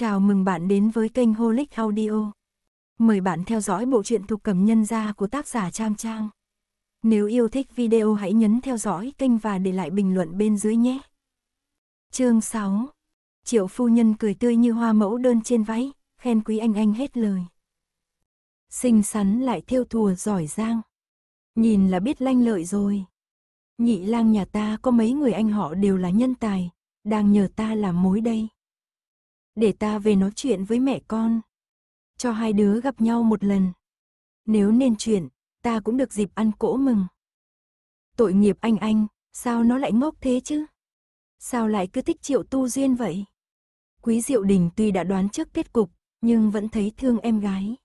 Chào mừng bạn đến với kênh Holic Audio. Mời bạn theo dõi bộ truyện thuộc cầm nhân gia của tác giả Trang Trang. Nếu yêu thích video hãy nhấn theo dõi kênh và để lại bình luận bên dưới nhé. Chương 6 Triệu phu nhân cười tươi như hoa mẫu đơn trên váy, khen quý anh anh hết lời. Xinh xắn lại thiêu thùa giỏi giang. Nhìn là biết lanh lợi rồi. Nhị lang nhà ta có mấy người anh họ đều là nhân tài, đang nhờ ta làm mối đây. Để ta về nói chuyện với mẹ con. Cho hai đứa gặp nhau một lần. Nếu nên chuyện, ta cũng được dịp ăn cỗ mừng. Tội nghiệp anh anh, sao nó lại ngốc thế chứ? Sao lại cứ thích triệu tu duyên vậy? Quý Diệu Đình tuy đã đoán trước kết cục, nhưng vẫn thấy thương em gái.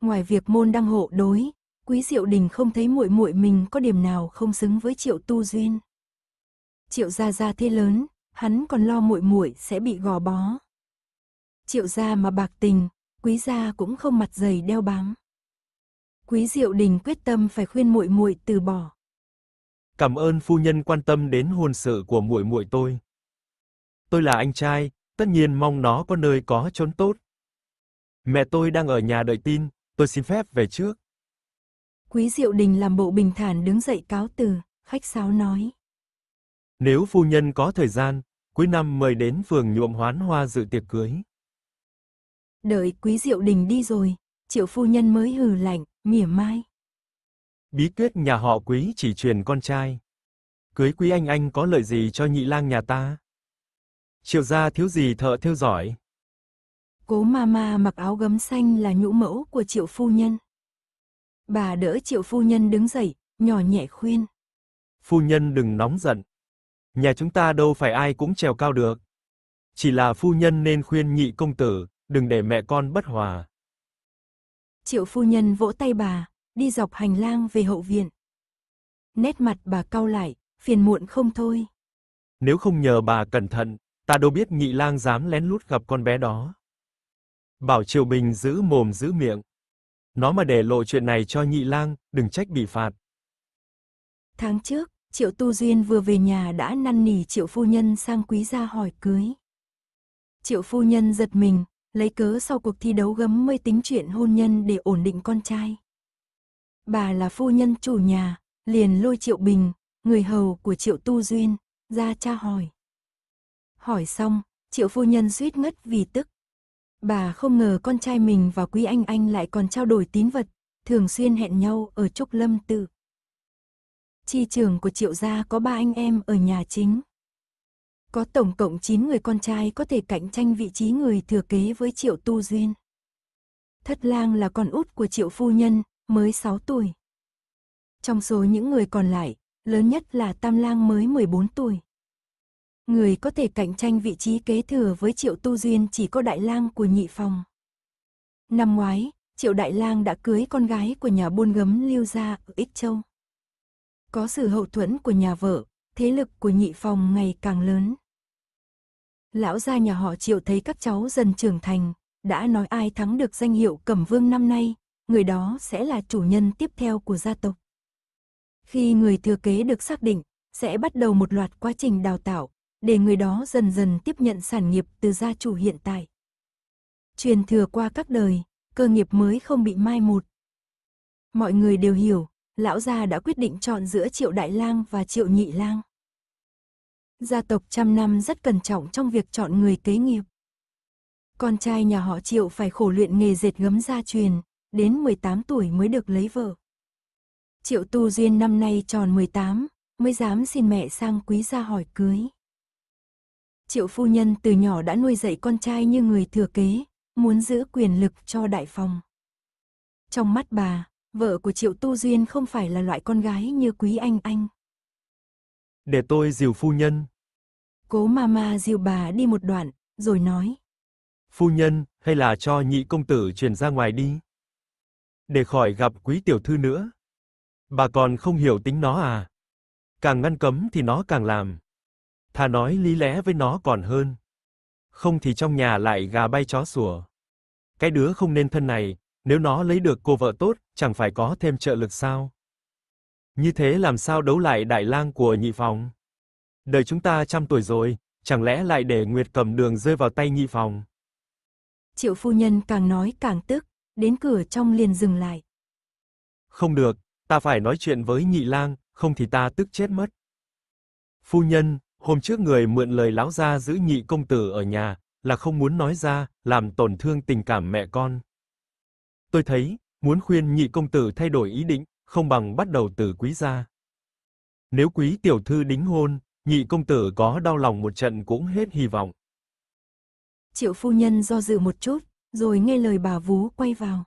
Ngoài việc môn đăng hộ đối, Quý Diệu Đình không thấy muội muội mình có điểm nào không xứng với Triệu Tu Duyên. Triệu gia gia thế lớn, hắn còn lo muội muội sẽ bị gò bó. Triệu gia mà bạc tình, quý gia cũng không mặt dày đeo bám. Quý Diệu Đình quyết tâm phải khuyên muội muội từ bỏ. Cảm ơn phu nhân quan tâm đến hôn sự của muội muội tôi. Tôi là anh trai, tất nhiên mong nó có nơi có chốn tốt. Mẹ tôi đang ở nhà đợi tin, tôi xin phép về trước. Quý Diệu Đình làm bộ bình thản đứng dậy cáo từ, khách sáo nói. Nếu phu nhân có thời gian, Cuối năm mời đến phường nhuộm hoán hoa dự tiệc cưới. Đợi quý diệu đình đi rồi, triệu phu nhân mới hừ lạnh, mỉa mai. Bí quyết nhà họ quý chỉ truyền con trai. Cưới quý anh anh có lợi gì cho nhị lang nhà ta? Triệu gia thiếu gì thợ theo giỏi. Cố mama mặc áo gấm xanh là nhũ mẫu của triệu phu nhân. Bà đỡ triệu phu nhân đứng dậy, nhỏ nhẹ khuyên. Phu nhân đừng nóng giận, nhà chúng ta đâu phải ai cũng trèo cao được. Chỉ là phu nhân nên khuyên nhị công tử, đừng để mẹ con bất hòa. Triệu phu nhân vỗ tay bà, đi dọc hành lang về hậu viện. Nét mặt bà cau lại, phiền muộn không thôi. Nếu không nhờ bà cẩn thận, ta đâu biết nhị lang dám lén lút gặp con bé đó. Bảo triệu Bình giữ mồm giữ miệng. Nó mà để lộ chuyện này cho nhị lang, đừng trách bị phạt. Tháng trước, Triệu Tu Duyên vừa về nhà đã năn nỉ Triệu Phu Nhân sang quý gia hỏi cưới. Triệu Phu Nhân giật mình, lấy cớ sau cuộc thi đấu gấm mới tính chuyện hôn nhân để ổn định con trai. Bà là phu nhân chủ nhà, liền lôi Triệu Bình, người hầu của Triệu Tu Duyên, ra cha hỏi. Hỏi xong, Triệu Phu Nhân suýt ngất vì tức. Bà không ngờ con trai mình và Quý Anh Anh lại còn trao đổi tín vật, thường xuyên hẹn nhau ở Trúc Lâm Tự. Chi trường của triệu gia có ba anh em ở nhà chính. Có tổng cộng 9 người con trai có thể cạnh tranh vị trí người thừa kế với triệu tu duyên. Thất lang là con út của triệu phu nhân, mới 6 tuổi. Trong số những người còn lại, lớn nhất là tam lang mới 14 tuổi. Người có thể cạnh tranh vị trí kế thừa với triệu tu duyên chỉ có đại lang của nhị phòng. Năm ngoái, triệu đại lang đã cưới con gái của nhà buôn gấm Lưu Gia ở Ích Châu có sự hậu thuẫn của nhà vợ, thế lực của nhị phòng ngày càng lớn. Lão gia nhà họ Triệu thấy các cháu dần trưởng thành, đã nói ai thắng được danh hiệu Cẩm Vương năm nay, người đó sẽ là chủ nhân tiếp theo của gia tộc. Khi người thừa kế được xác định, sẽ bắt đầu một loạt quá trình đào tạo, để người đó dần dần tiếp nhận sản nghiệp từ gia chủ hiện tại. Truyền thừa qua các đời, cơ nghiệp mới không bị mai một. Mọi người đều hiểu, lão gia đã quyết định chọn giữa Triệu Đại Lang và Triệu Nhị Lang. Gia tộc trăm năm rất cẩn trọng trong việc chọn người kế nghiệp. Con trai nhà họ Triệu phải khổ luyện nghề dệt gấm gia truyền, đến 18 tuổi mới được lấy vợ. Triệu Tu Duyên năm nay tròn 18, mới dám xin mẹ sang quý gia hỏi cưới. Triệu phu nhân từ nhỏ đã nuôi dạy con trai như người thừa kế, muốn giữ quyền lực cho đại phòng. Trong mắt bà, vợ của Triệu Tu Duyên không phải là loại con gái như Quý Anh Anh. Để tôi dìu phu nhân. Cố mama dìu bà đi một đoạn, rồi nói. Phu nhân, hay là cho nhị công tử truyền ra ngoài đi. Để khỏi gặp quý tiểu thư nữa. Bà còn không hiểu tính nó à? Càng ngăn cấm thì nó càng làm. Thà nói lý lẽ với nó còn hơn. Không thì trong nhà lại gà bay chó sủa. Cái đứa không nên thân này, nếu nó lấy được cô vợ tốt, chẳng phải có thêm trợ lực sao? Như thế làm sao đấu lại đại lang của nhị phòng? Đời chúng ta trăm tuổi rồi, chẳng lẽ lại để Nguyệt Cầm Đường rơi vào tay nhị phòng? Triệu phu nhân càng nói càng tức, đến cửa trong liền dừng lại. Không được, ta phải nói chuyện với nhị lang, không thì ta tức chết mất. Phu nhân, hôm trước người mượn lời láo gia giữ nhị công tử ở nhà, là không muốn nói ra, làm tổn thương tình cảm mẹ con. Tôi thấy, muốn khuyên nhị công tử thay đổi ý định, không bằng bắt đầu từ quý gia. Nếu quý tiểu thư đính hôn, nhị công tử có đau lòng một trận cũng hết hy vọng. Triệu phu nhân do dự một chút, rồi nghe lời bà vú quay vào.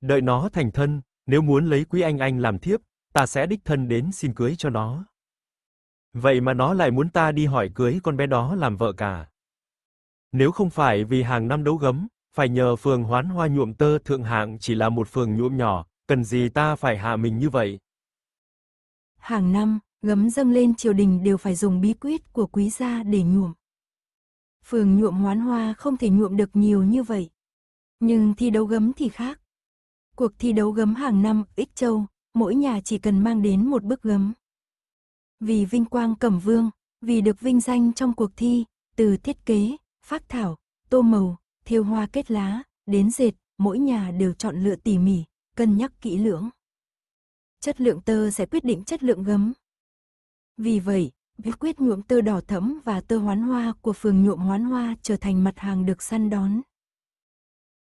Đợi nó thành thân, nếu muốn lấy quý anh anh làm thiếp, ta sẽ đích thân đến xin cưới cho nó. Vậy mà nó lại muốn ta đi hỏi cưới con bé đó làm vợ cả. Nếu không phải vì hàng năm đấu gấm, phải nhờ phường hoán hoa nhuộm tơ thượng hạng chỉ là một phường nhuộm nhỏ, cần gì ta phải hạ mình như vậy. Hàng năm, gấm dâng lên triều đình đều phải dùng bí quyết của quý gia để nhuộm. Phường nhuộm hoán hoa không thể nhuộm được nhiều như vậy. Nhưng thi đấu gấm thì khác. Cuộc thi đấu gấm hàng năm ích châu, mỗi nhà chỉ cần mang đến một bức gấm. Vì vinh quang cẩm vương, vì được vinh danh trong cuộc thi, từ thiết kế, phác thảo, tô màu, thêu hoa kết lá, đến dệt, mỗi nhà đều chọn lựa tỉ mỉ, cân nhắc kỹ lưỡng. Chất lượng tơ sẽ quyết định chất lượng gấm. Vì vậy, việc quyết nhuộm tơ đỏ thẫm và tơ hoán hoa của phường nhuộm hoán hoa trở thành mặt hàng được săn đón.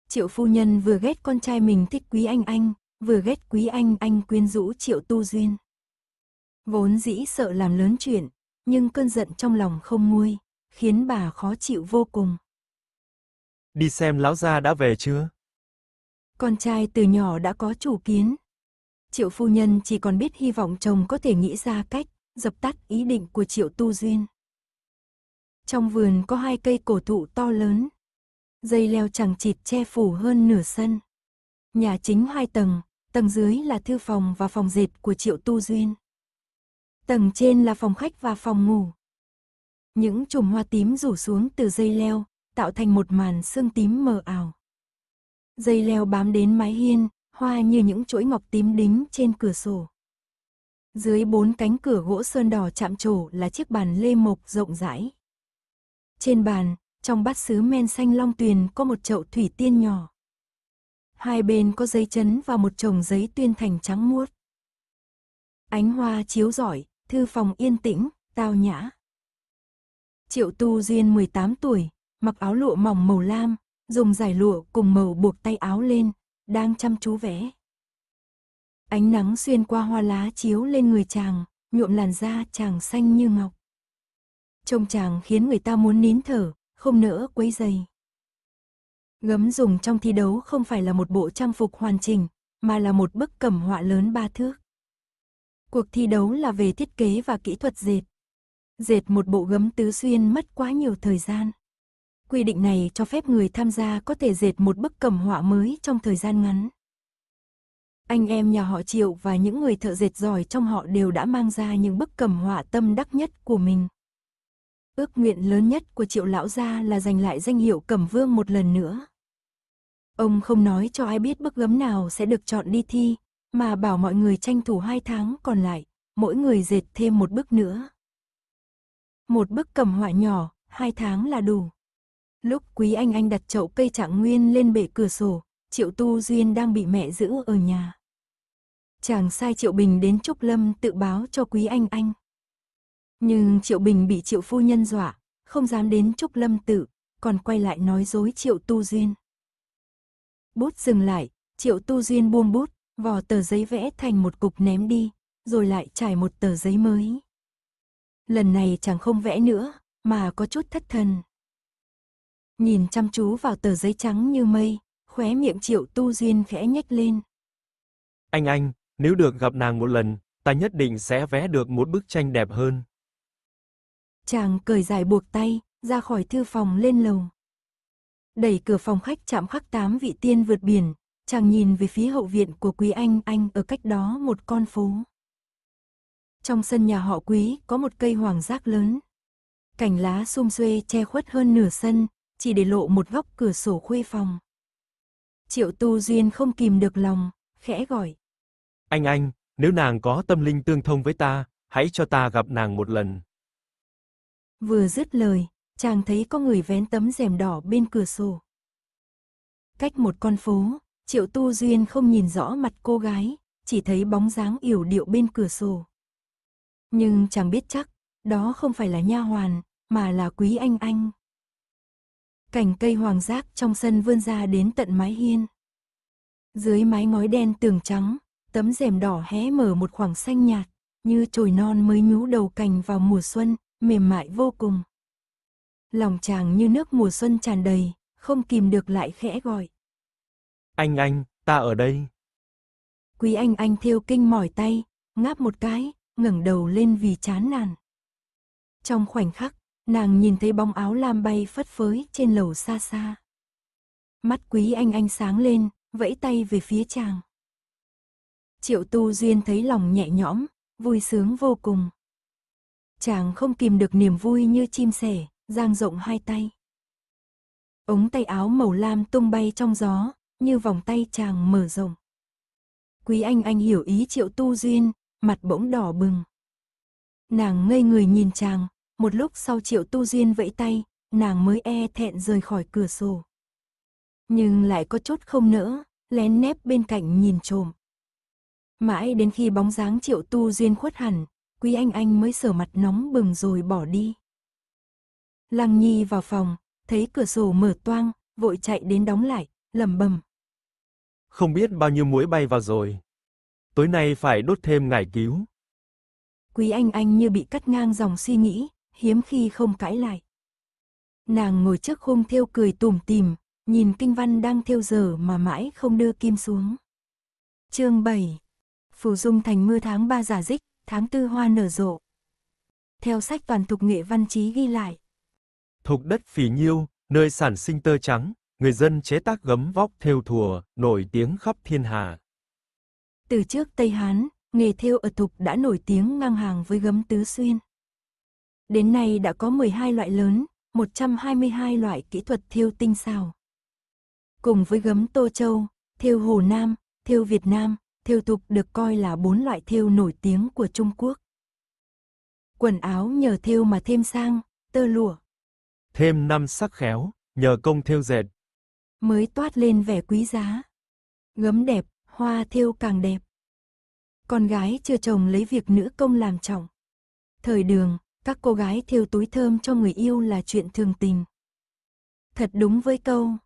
Triệu phu nhân vừa ghét con trai mình thích quý anh anh, vừa ghét quý anh anh quyến rũ triệu tu duyên. Vốn dĩ sợ làm lớn chuyện, nhưng cơn giận trong lòng không nguôi, khiến bà khó chịu vô cùng đi xem lão gia đã về chưa? Con trai từ nhỏ đã có chủ kiến. Triệu phu nhân chỉ còn biết hy vọng chồng có thể nghĩ ra cách dập tắt ý định của Triệu Tu Duyên. Trong vườn có hai cây cổ thụ to lớn. Dây leo chẳng chịt che phủ hơn nửa sân. Nhà chính hai tầng, tầng dưới là thư phòng và phòng dệt của Triệu Tu Duyên. Tầng trên là phòng khách và phòng ngủ. Những chùm hoa tím rủ xuống từ dây leo, tạo thành một màn sương tím mờ ảo. Dây leo bám đến mái hiên, hoa như những chuỗi ngọc tím đính trên cửa sổ. Dưới bốn cánh cửa gỗ sơn đỏ chạm trổ là chiếc bàn lê mộc rộng rãi. Trên bàn, trong bát sứ men xanh long tuyền có một chậu thủy tiên nhỏ. Hai bên có giấy chấn và một chồng giấy tuyên thành trắng muốt. Ánh hoa chiếu rọi, thư phòng yên tĩnh, tao nhã. Triệu Tu Duyên 18 tuổi, mặc áo lụa mỏng màu lam, dùng giải lụa cùng màu buộc tay áo lên, đang chăm chú vẽ. Ánh nắng xuyên qua hoa lá chiếu lên người chàng, nhuộm làn da chàng xanh như ngọc. Trông chàng khiến người ta muốn nín thở, không nỡ quấy dày. Gấm dùng trong thi đấu không phải là một bộ trang phục hoàn chỉnh, mà là một bức cẩm họa lớn ba thước. Cuộc thi đấu là về thiết kế và kỹ thuật dệt. Dệt một bộ gấm tứ xuyên mất quá nhiều thời gian. Quy định này cho phép người tham gia có thể dệt một bức cầm họa mới trong thời gian ngắn. Anh em nhà họ Triệu và những người thợ dệt giỏi trong họ đều đã mang ra những bức cầm họa tâm đắc nhất của mình. Ước nguyện lớn nhất của Triệu Lão Gia là giành lại danh hiệu Cẩm Vương một lần nữa. Ông không nói cho ai biết bức gấm nào sẽ được chọn đi thi, mà bảo mọi người tranh thủ hai tháng còn lại, mỗi người dệt thêm một bức nữa. Một bức cầm họa nhỏ, hai tháng là đủ. Lúc Quý Anh Anh đặt chậu cây trạng nguyên lên bể cửa sổ, Triệu Tu Duyên đang bị mẹ giữ ở nhà. Chàng sai Triệu Bình đến Trúc Lâm tự báo cho Quý Anh Anh. Nhưng Triệu Bình bị Triệu Phu Nhân dọa, không dám đến Trúc Lâm tự, còn quay lại nói dối Triệu Tu Duyên. Bút dừng lại, Triệu Tu Duyên buông bút, vò tờ giấy vẽ thành một cục ném đi, rồi lại trải một tờ giấy mới. Lần này chàng không vẽ nữa, mà có chút thất thần. Nhìn chăm chú vào tờ giấy trắng như mây, khóe miệng triệu tu duyên khẽ nhếch lên. Anh anh, nếu được gặp nàng một lần, ta nhất định sẽ vẽ được một bức tranh đẹp hơn. Chàng cởi dài buộc tay, ra khỏi thư phòng lên lầu. Đẩy cửa phòng khách chạm khắc tám vị tiên vượt biển, chàng nhìn về phía hậu viện của quý anh anh ở cách đó một con phố. Trong sân nhà họ quý có một cây hoàng giác lớn. Cành lá xum xuê che khuất hơn nửa sân, chỉ để lộ một góc cửa sổ khuê phòng. Triệu Tu Duyên không kìm được lòng, khẽ gọi. Anh anh, nếu nàng có tâm linh tương thông với ta, hãy cho ta gặp nàng một lần. Vừa dứt lời, chàng thấy có người vén tấm rèm đỏ bên cửa sổ. Cách một con phố, Triệu Tu Duyên không nhìn rõ mặt cô gái, chỉ thấy bóng dáng yểu điệu bên cửa sổ. Nhưng chàng biết chắc, đó không phải là nha hoàn, mà là quý anh anh. Cành cây hoàng giác trong sân vươn ra đến tận mái hiên. Dưới mái ngói đen tường trắng, tấm rèm đỏ hé mở một khoảng xanh nhạt, như chồi non mới nhú đầu cành vào mùa xuân, mềm mại vô cùng. Lòng chàng như nước mùa xuân tràn đầy, không kìm được lại khẽ gọi. Anh anh, ta ở đây. Quý anh anh theo kinh mỏi tay, ngáp một cái, ngẩng đầu lên vì chán nản. Trong khoảnh khắc, Nàng nhìn thấy bóng áo lam bay phất phới trên lầu xa xa. Mắt quý anh anh sáng lên, vẫy tay về phía chàng. Triệu tu duyên thấy lòng nhẹ nhõm, vui sướng vô cùng. Chàng không kìm được niềm vui như chim sẻ, giang rộng hai tay. Ống tay áo màu lam tung bay trong gió, như vòng tay chàng mở rộng. Quý anh anh hiểu ý triệu tu duyên, mặt bỗng đỏ bừng. Nàng ngây người nhìn chàng, một lúc sau triệu tu duyên vẫy tay, nàng mới e thẹn rời khỏi cửa sổ. Nhưng lại có chút không nỡ, lén nép bên cạnh nhìn trộm. Mãi đến khi bóng dáng triệu tu duyên khuất hẳn, Quý Anh Anh mới sở mặt nóng bừng rồi bỏ đi. Lăng Nhi vào phòng, thấy cửa sổ mở toang, vội chạy đến đóng lại, lầm bầm Không biết bao nhiêu muối bay vào rồi. Tối nay phải đốt thêm ngải cứu. Quý Anh Anh như bị cắt ngang dòng suy nghĩ, hiếm khi không cãi lại. Nàng ngồi trước khung theo cười tùm tìm, nhìn kinh văn đang theo giờ mà mãi không đưa kim xuống. Chương 7. Phù dung thành mưa tháng 3 giả dích, tháng 4 hoa nở rộ. Theo sách toàn thục nghệ văn chí ghi lại. Thục đất phỉ nhiêu, nơi sản sinh tơ trắng, người dân chế tác gấm vóc theo thùa, nổi tiếng khắp thiên hà. Từ trước Tây Hán, nghề theo ở thục đã nổi tiếng ngang hàng với gấm tứ xuyên. Đến nay đã có 12 loại lớn, 122 loại kỹ thuật thiêu tinh xào. Cùng với gấm Tô Châu, thiêu Hồ Nam, thiêu Việt Nam, thiêu tục được coi là bốn loại thiêu nổi tiếng của Trung Quốc. Quần áo nhờ thiêu mà thêm sang, tơ lụa. Thêm năm sắc khéo, nhờ công thiêu dệt. Mới toát lên vẻ quý giá. Gấm đẹp, hoa thiêu càng đẹp. Con gái chưa chồng lấy việc nữ công làm trọng. Thời đường, các cô gái thiêu túi thơm cho người yêu là chuyện thường tình. Thật đúng với câu.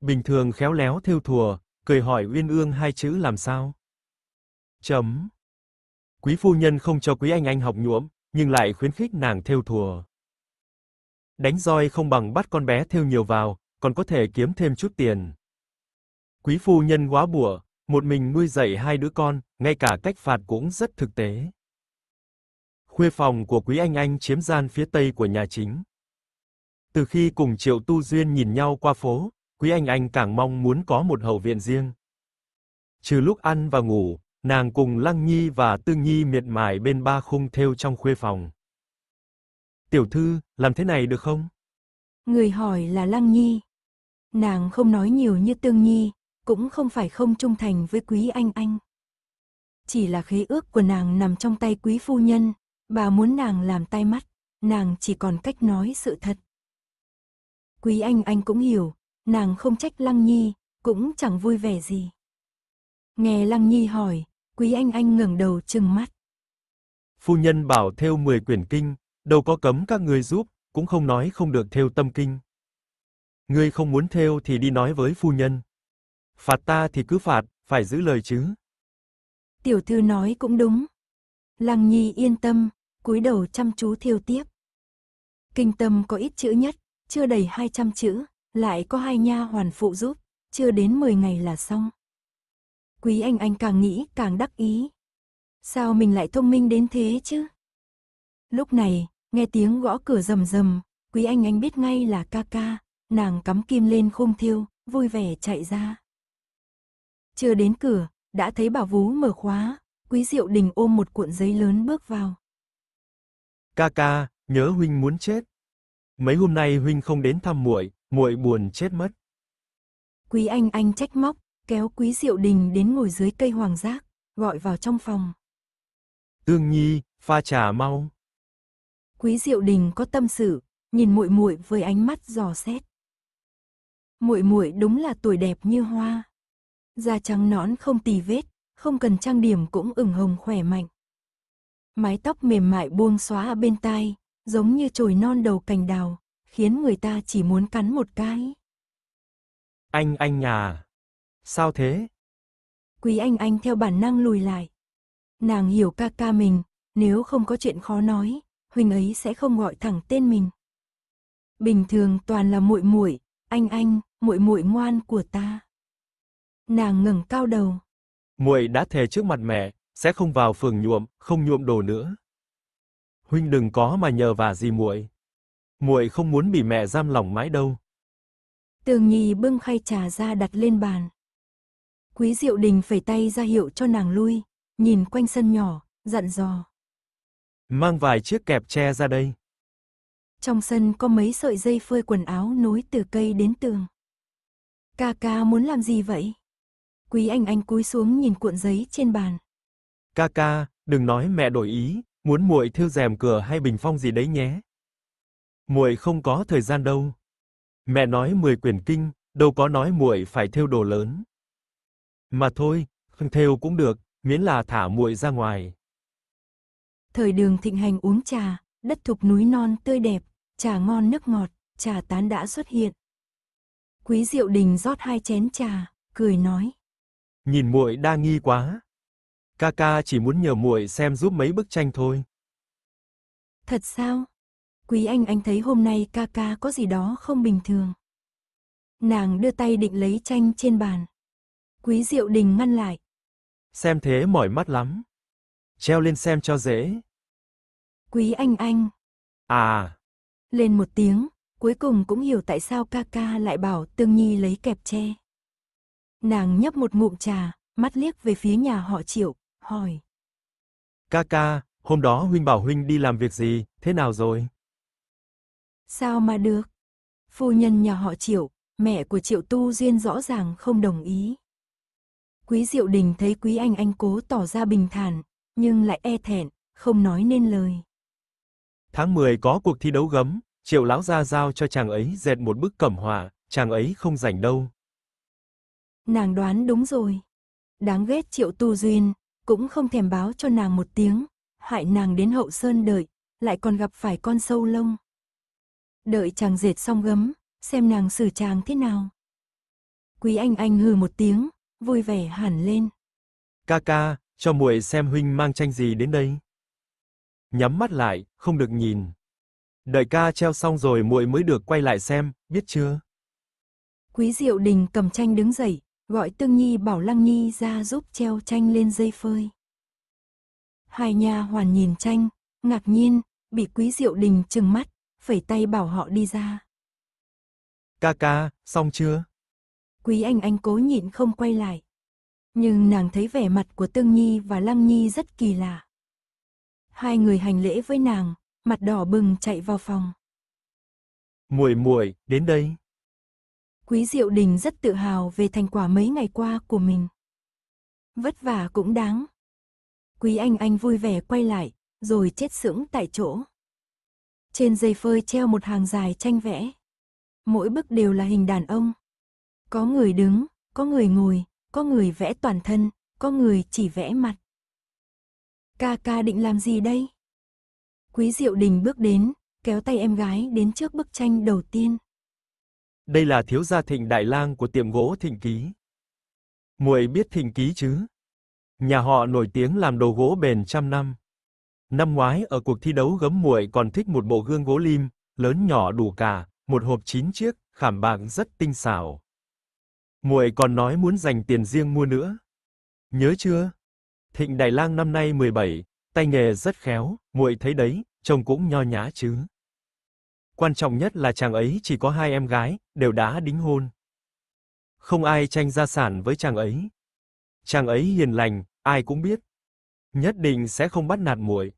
Bình thường khéo léo thiêu thùa, cười hỏi uyên ương hai chữ làm sao? Chấm. Quý phu nhân không cho quý anh anh học nhuộm, nhưng lại khuyến khích nàng thiêu thùa. Đánh roi không bằng bắt con bé thiêu nhiều vào, còn có thể kiếm thêm chút tiền. Quý phu nhân quá bùa, một mình nuôi dạy hai đứa con, ngay cả cách phạt cũng rất thực tế. Khuê phòng của Quý Anh Anh chiếm gian phía tây của nhà chính. Từ khi cùng Triệu Tu Duyên nhìn nhau qua phố, Quý Anh Anh càng mong muốn có một hậu viện riêng. Trừ lúc ăn và ngủ, nàng cùng Lăng Nhi và Tư Nhi miệt mài bên ba khung thêu trong khuê phòng. Tiểu thư, làm thế này được không? Người hỏi là Lăng Nhi. Nàng không nói nhiều như Tương Nhi, cũng không phải không trung thành với Quý Anh Anh. Chỉ là khế ước của nàng nằm trong tay Quý Phu Nhân, Bà muốn nàng làm tay mắt, nàng chỉ còn cách nói sự thật. Quý anh anh cũng hiểu, nàng không trách Lăng Nhi, cũng chẳng vui vẻ gì. Nghe Lăng Nhi hỏi, Quý anh anh ngẩng đầu trừng mắt. Phu nhân bảo theo 10 quyển kinh, đâu có cấm các người giúp, cũng không nói không được theo tâm kinh. người không muốn theo thì đi nói với phu nhân. Phạt ta thì cứ phạt, phải giữ lời chứ. Tiểu thư nói cũng đúng. Lăng Nhi yên tâm, cúi đầu chăm chú thiêu tiếp. Kinh tâm có ít chữ nhất, chưa đầy 200 chữ, lại có hai nha hoàn phụ giúp, chưa đến 10 ngày là xong. Quý anh anh càng nghĩ càng đắc ý. Sao mình lại thông minh đến thế chứ? Lúc này, nghe tiếng gõ cửa rầm rầm, quý anh anh biết ngay là ca ca, nàng cắm kim lên khung thiêu, vui vẻ chạy ra. Chưa đến cửa, đã thấy bà vú mở khóa, Quý Diệu Đình ôm một cuộn giấy lớn bước vào. Ca ca, nhớ huynh muốn chết. Mấy hôm nay huynh không đến thăm muội, muội buồn chết mất. Quý Anh Anh trách móc, kéo Quý Diệu Đình đến ngồi dưới cây hoàng giác, gọi vào trong phòng. Tương Nhi, pha trà mau. Quý Diệu Đình có tâm sự, nhìn muội muội với ánh mắt dò xét. Muội muội đúng là tuổi đẹp như hoa, da trắng nõn không tì vết, không cần trang điểm cũng ửng hồng khỏe mạnh. Mái tóc mềm mại buông xóa bên tai, giống như chồi non đầu cành đào, khiến người ta chỉ muốn cắn một cái. Anh anh à, sao thế? Quý anh anh theo bản năng lùi lại. Nàng hiểu ca ca mình, nếu không có chuyện khó nói, huynh ấy sẽ không gọi thẳng tên mình. Bình thường toàn là muội muội, anh anh, muội muội ngoan của ta. Nàng ngẩng cao đầu, muội đã thề trước mặt mẹ, sẽ không vào phường nhuộm, không nhuộm đồ nữa. Huynh đừng có mà nhờ vả gì muội. Muội không muốn bị mẹ giam lòng mãi đâu. Tường Nhi bưng khay trà ra đặt lên bàn. Quý Diệu Đình phẩy tay ra hiệu cho nàng lui, nhìn quanh sân nhỏ, dặn dò. Mang vài chiếc kẹp tre ra đây. Trong sân có mấy sợi dây phơi quần áo nối từ cây đến tường. Ca ca muốn làm gì vậy? Quý Anh Anh cúi xuống nhìn cuộn giấy trên bàn. Ca ca, đừng nói mẹ đổi ý, muốn muội thêu rèm cửa hay bình phong gì đấy nhé. Muội không có thời gian đâu. Mẹ nói 10 quyển kinh, đâu có nói muội phải thêu đồ lớn. Mà thôi, không thêu cũng được, miễn là thả muội ra ngoài. Thời đường thịnh hành uống trà, đất thục núi non tươi đẹp, trà ngon nước ngọt, trà tán đã xuất hiện. Quý Diệu Đình rót hai chén trà, cười nói. Nhìn muội đa nghi quá. Ca ca chỉ muốn nhờ muội xem giúp mấy bức tranh thôi. Thật sao? Quý anh anh thấy hôm nay ca ca có gì đó không bình thường. Nàng đưa tay định lấy tranh trên bàn. Quý Diệu Đình ngăn lại. Xem thế mỏi mắt lắm. Treo lên xem cho dễ. Quý anh anh. À. Lên một tiếng, cuối cùng cũng hiểu tại sao ca ca lại bảo Tương Nhi lấy kẹp tre. Nàng nhấp một ngụm trà, mắt liếc về phía nhà họ Triệu, hỏi. Ca ca, hôm đó huynh bảo huynh đi làm việc gì, thế nào rồi? Sao mà được? Phu nhân nhà họ Triệu, mẹ của Triệu Tu Duyên rõ ràng không đồng ý. Quý Diệu Đình thấy Quý Anh Anh cố tỏ ra bình thản, nhưng lại e thẹn, không nói nên lời. Tháng 10 có cuộc thi đấu gấm, Triệu Lão Gia giao cho chàng ấy dệt một bức cẩm họa, chàng ấy không rảnh đâu nàng đoán đúng rồi. Đáng ghét triệu tu duyên, cũng không thèm báo cho nàng một tiếng, hại nàng đến hậu sơn đợi, lại còn gặp phải con sâu lông. Đợi chàng dệt xong gấm, xem nàng xử chàng thế nào. Quý anh anh hừ một tiếng, vui vẻ hẳn lên. Ca ca, cho muội xem huynh mang tranh gì đến đây. Nhắm mắt lại, không được nhìn. Đợi ca treo xong rồi muội mới được quay lại xem, biết chưa? Quý Diệu Đình cầm tranh đứng dậy, Gọi Tương Nhi bảo Lăng Nhi ra giúp treo tranh lên dây phơi. Hai nhà hoàn nhìn tranh, ngạc nhiên, bị quý diệu đình trừng mắt, phẩy tay bảo họ đi ra. Ca ca, xong chưa? Quý anh anh cố nhịn không quay lại. Nhưng nàng thấy vẻ mặt của Tương Nhi và Lăng Nhi rất kỳ lạ. Hai người hành lễ với nàng, mặt đỏ bừng chạy vào phòng. Muội muội, đến đây. Quý Diệu Đình rất tự hào về thành quả mấy ngày qua của mình. Vất vả cũng đáng. Quý Anh Anh vui vẻ quay lại, rồi chết sững tại chỗ. Trên dây phơi treo một hàng dài tranh vẽ. Mỗi bức đều là hình đàn ông. Có người đứng, có người ngồi, có người vẽ toàn thân, có người chỉ vẽ mặt. Ca ca định làm gì đây? Quý Diệu Đình bước đến, kéo tay em gái đến trước bức tranh đầu tiên. Đây là thiếu gia Thịnh Đại Lang của tiệm gỗ Thịnh Ký. Muội biết Thịnh Ký chứ? Nhà họ nổi tiếng làm đồ gỗ bền trăm năm. Năm ngoái ở cuộc thi đấu gấm muội còn thích một bộ gương gỗ lim, lớn nhỏ đủ cả, một hộp chín chiếc, khảm bạc rất tinh xảo. Muội còn nói muốn dành tiền riêng mua nữa. Nhớ chưa? Thịnh Đại Lang năm nay 17, tay nghề rất khéo, muội thấy đấy, trông cũng nho nhã chứ quan trọng nhất là chàng ấy chỉ có hai em gái, đều đã đính hôn. Không ai tranh gia sản với chàng ấy. Chàng ấy hiền lành, ai cũng biết. Nhất định sẽ không bắt nạt muội.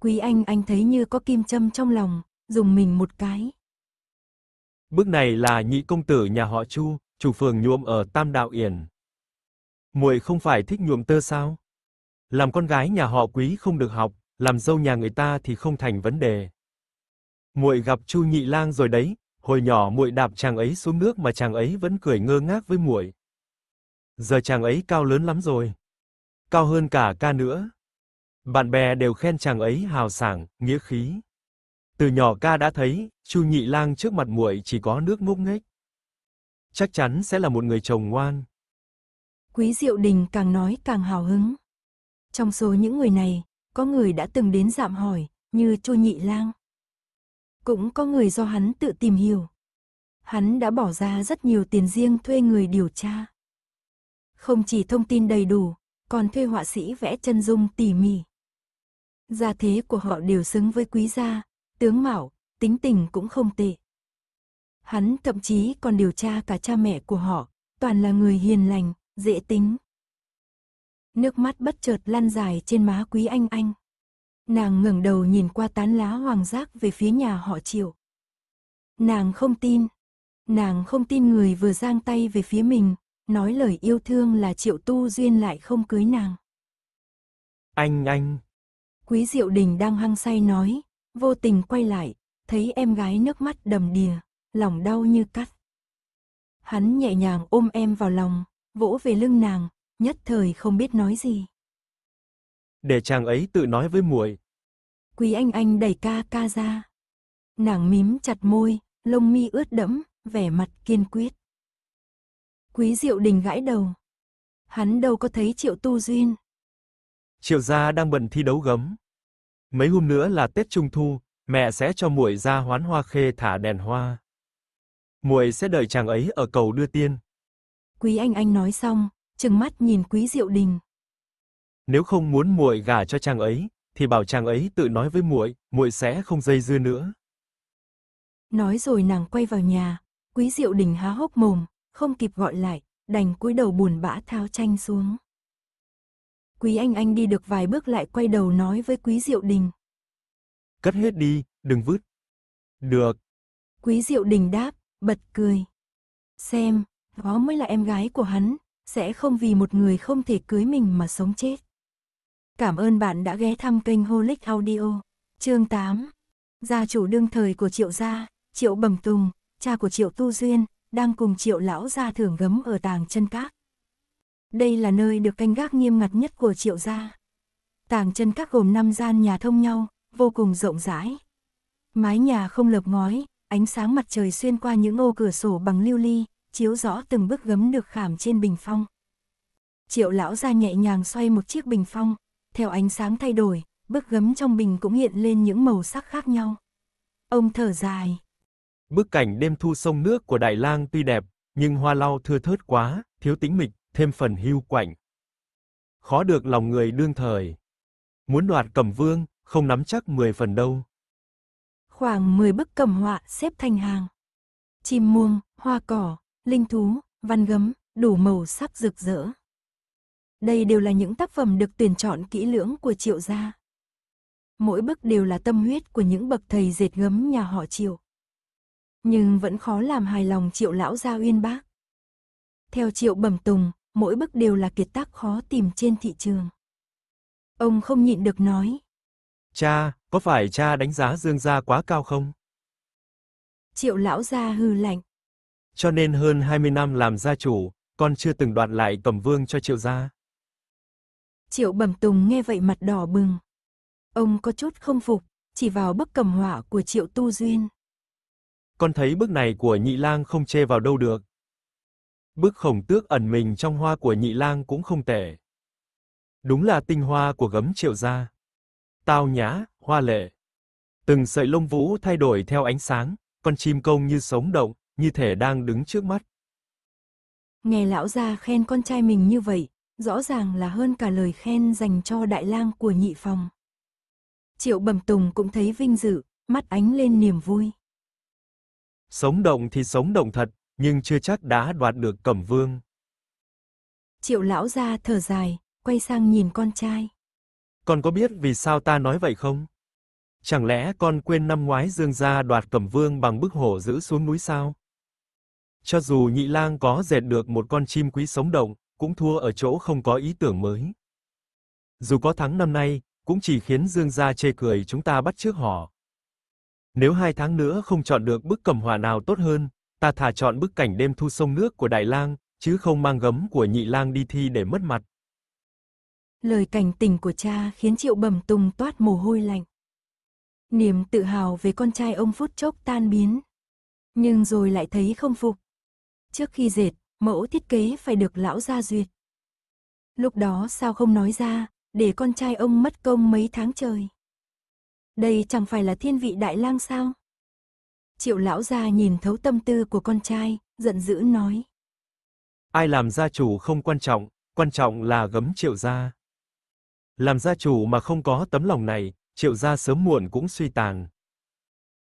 Quý anh anh thấy như có kim châm trong lòng, dùng mình một cái. Bước này là nhị công tử nhà họ Chu, chủ phường nhuộm ở Tam Đạo Yển. Muội không phải thích nhuộm tơ sao? Làm con gái nhà họ Quý không được học, làm dâu nhà người ta thì không thành vấn đề muội gặp Chu Nhị Lang rồi đấy, hồi nhỏ muội đạp chàng ấy xuống nước mà chàng ấy vẫn cười ngơ ngác với muội. Giờ chàng ấy cao lớn lắm rồi. Cao hơn cả ca nữa. Bạn bè đều khen chàng ấy hào sảng, nghĩa khí. Từ nhỏ ca đã thấy, Chu Nhị Lang trước mặt muội chỉ có nước ngốc nghếch. Chắc chắn sẽ là một người chồng ngoan. Quý Diệu Đình càng nói càng hào hứng. Trong số những người này, có người đã từng đến dạm hỏi, như Chu Nhị Lang cũng có người do hắn tự tìm hiểu. Hắn đã bỏ ra rất nhiều tiền riêng thuê người điều tra. Không chỉ thông tin đầy đủ, còn thuê họa sĩ vẽ chân dung tỉ mỉ. Gia thế của họ đều xứng với quý gia, tướng mạo, tính tình cũng không tệ. Hắn thậm chí còn điều tra cả cha mẹ của họ, toàn là người hiền lành, dễ tính. Nước mắt bất chợt lăn dài trên má quý anh anh. Nàng ngẩng đầu nhìn qua tán lá hoàng giác về phía nhà họ Triệu. Nàng không tin. Nàng không tin người vừa giang tay về phía mình, nói lời yêu thương là Triệu Tu Duyên lại không cưới nàng. Anh anh. Quý Diệu Đình đang hăng say nói, vô tình quay lại, thấy em gái nước mắt đầm đìa, lòng đau như cắt. Hắn nhẹ nhàng ôm em vào lòng, vỗ về lưng nàng, nhất thời không biết nói gì để chàng ấy tự nói với muội. Quý anh anh đẩy ca ca ra. Nàng mím chặt môi, lông mi ướt đẫm, vẻ mặt kiên quyết. Quý Diệu Đình gãi đầu. Hắn đâu có thấy Triệu Tu Duyên. Triệu gia đang bận thi đấu gấm. Mấy hôm nữa là Tết Trung thu, mẹ sẽ cho muội ra hoán hoa khê thả đèn hoa. Muội sẽ đợi chàng ấy ở cầu đưa tiên. Quý Anh Anh nói xong, trừng mắt nhìn Quý Diệu Đình. Nếu không muốn muội gả cho chàng ấy, thì bảo chàng ấy tự nói với muội, muội sẽ không dây dưa nữa. Nói rồi nàng quay vào nhà, Quý Diệu Đình há hốc mồm, không kịp gọi lại, đành cúi đầu buồn bã tháo tranh xuống. Quý Anh Anh đi được vài bước lại quay đầu nói với Quý Diệu Đình. Cất hết đi, đừng vứt. Được. Quý Diệu Đình đáp, bật cười. Xem, đó mới là em gái của hắn, sẽ không vì một người không thể cưới mình mà sống chết. Cảm ơn bạn đã ghé thăm kênh Holic Audio. Chương 8. Gia chủ đương thời của Triệu gia, Triệu Bẩm Tùng, cha của Triệu Tu Duyên, đang cùng Triệu lão gia thưởng gấm ở Tàng Chân Các. Đây là nơi được canh gác nghiêm ngặt nhất của Triệu gia. Tàng Chân Các gồm 5 gian nhà thông nhau, vô cùng rộng rãi. Mái nhà không lợp ngói, ánh sáng mặt trời xuyên qua những ô cửa sổ bằng lưu ly, chiếu rõ từng bức gấm được khảm trên bình phong. Triệu lão gia nhẹ nhàng xoay một chiếc bình phong, theo ánh sáng thay đổi, bức gấm trong bình cũng hiện lên những màu sắc khác nhau. Ông thở dài. Bức cảnh đêm thu sông nước của Đại Lang tuy đẹp, nhưng hoa lau thưa thớt quá, thiếu tĩnh mịch, thêm phần hưu quạnh. Khó được lòng người đương thời. Muốn đoạt cẩm vương, không nắm chắc 10 phần đâu. Khoảng 10 bức cẩm họa xếp thành hàng. Chim muông, hoa cỏ, linh thú, văn gấm, đủ màu sắc rực rỡ. Đây đều là những tác phẩm được tuyển chọn kỹ lưỡng của Triệu gia. Mỗi bức đều là tâm huyết của những bậc thầy dệt gấm nhà họ Triệu. Nhưng vẫn khó làm hài lòng Triệu lão gia uyên bác. Theo Triệu Bẩm Tùng, mỗi bức đều là kiệt tác khó tìm trên thị trường. Ông không nhịn được nói. Cha, có phải cha đánh giá Dương gia quá cao không? Triệu lão gia hư lạnh. Cho nên hơn 20 năm làm gia chủ, con chưa từng đoạt lại cầm vương cho Triệu gia. Triệu Bẩm Tùng nghe vậy mặt đỏ bừng. Ông có chút không phục, chỉ vào bức cầm họa của Triệu Tu Duyên. Con thấy bức này của Nhị Lang không chê vào đâu được. Bức khổng tước ẩn mình trong hoa của Nhị Lang cũng không tệ. Đúng là tinh hoa của gấm Triệu gia. Tao nhã, hoa lệ. Từng sợi lông vũ thay đổi theo ánh sáng, con chim công như sống động, như thể đang đứng trước mắt. Nghe lão gia khen con trai mình như vậy, rõ ràng là hơn cả lời khen dành cho đại lang của nhị phòng. Triệu Bẩm Tùng cũng thấy vinh dự, mắt ánh lên niềm vui. Sống động thì sống động thật, nhưng chưa chắc đã đoạt được Cẩm Vương. Triệu lão gia thở dài, quay sang nhìn con trai. Con có biết vì sao ta nói vậy không? Chẳng lẽ con quên năm ngoái Dương gia đoạt Cẩm Vương bằng bức hổ giữ xuống núi sao? Cho dù Nhị Lang có dệt được một con chim quý sống động, cũng thua ở chỗ không có ý tưởng mới. Dù có thắng năm nay, cũng chỉ khiến Dương gia chê cười chúng ta bắt chước họ. Nếu hai tháng nữa không chọn được bức cẩm hòa nào tốt hơn, ta thà chọn bức cảnh đêm thu sông nước của Đại Lang, chứ không mang gấm của Nhị Lang đi thi để mất mặt. Lời cảnh tỉnh của cha khiến Triệu Bẩm Tùng toát mồ hôi lạnh. Niềm tự hào về con trai ông phút chốc tan biến, nhưng rồi lại thấy không phục. Trước khi dệt, mẫu thiết kế phải được lão gia duyệt. Lúc đó sao không nói ra, để con trai ông mất công mấy tháng trời. Đây chẳng phải là thiên vị đại lang sao? Triệu lão gia nhìn thấu tâm tư của con trai, giận dữ nói. Ai làm gia chủ không quan trọng, quan trọng là gấm triệu gia. Làm gia chủ mà không có tấm lòng này, triệu gia sớm muộn cũng suy tàn.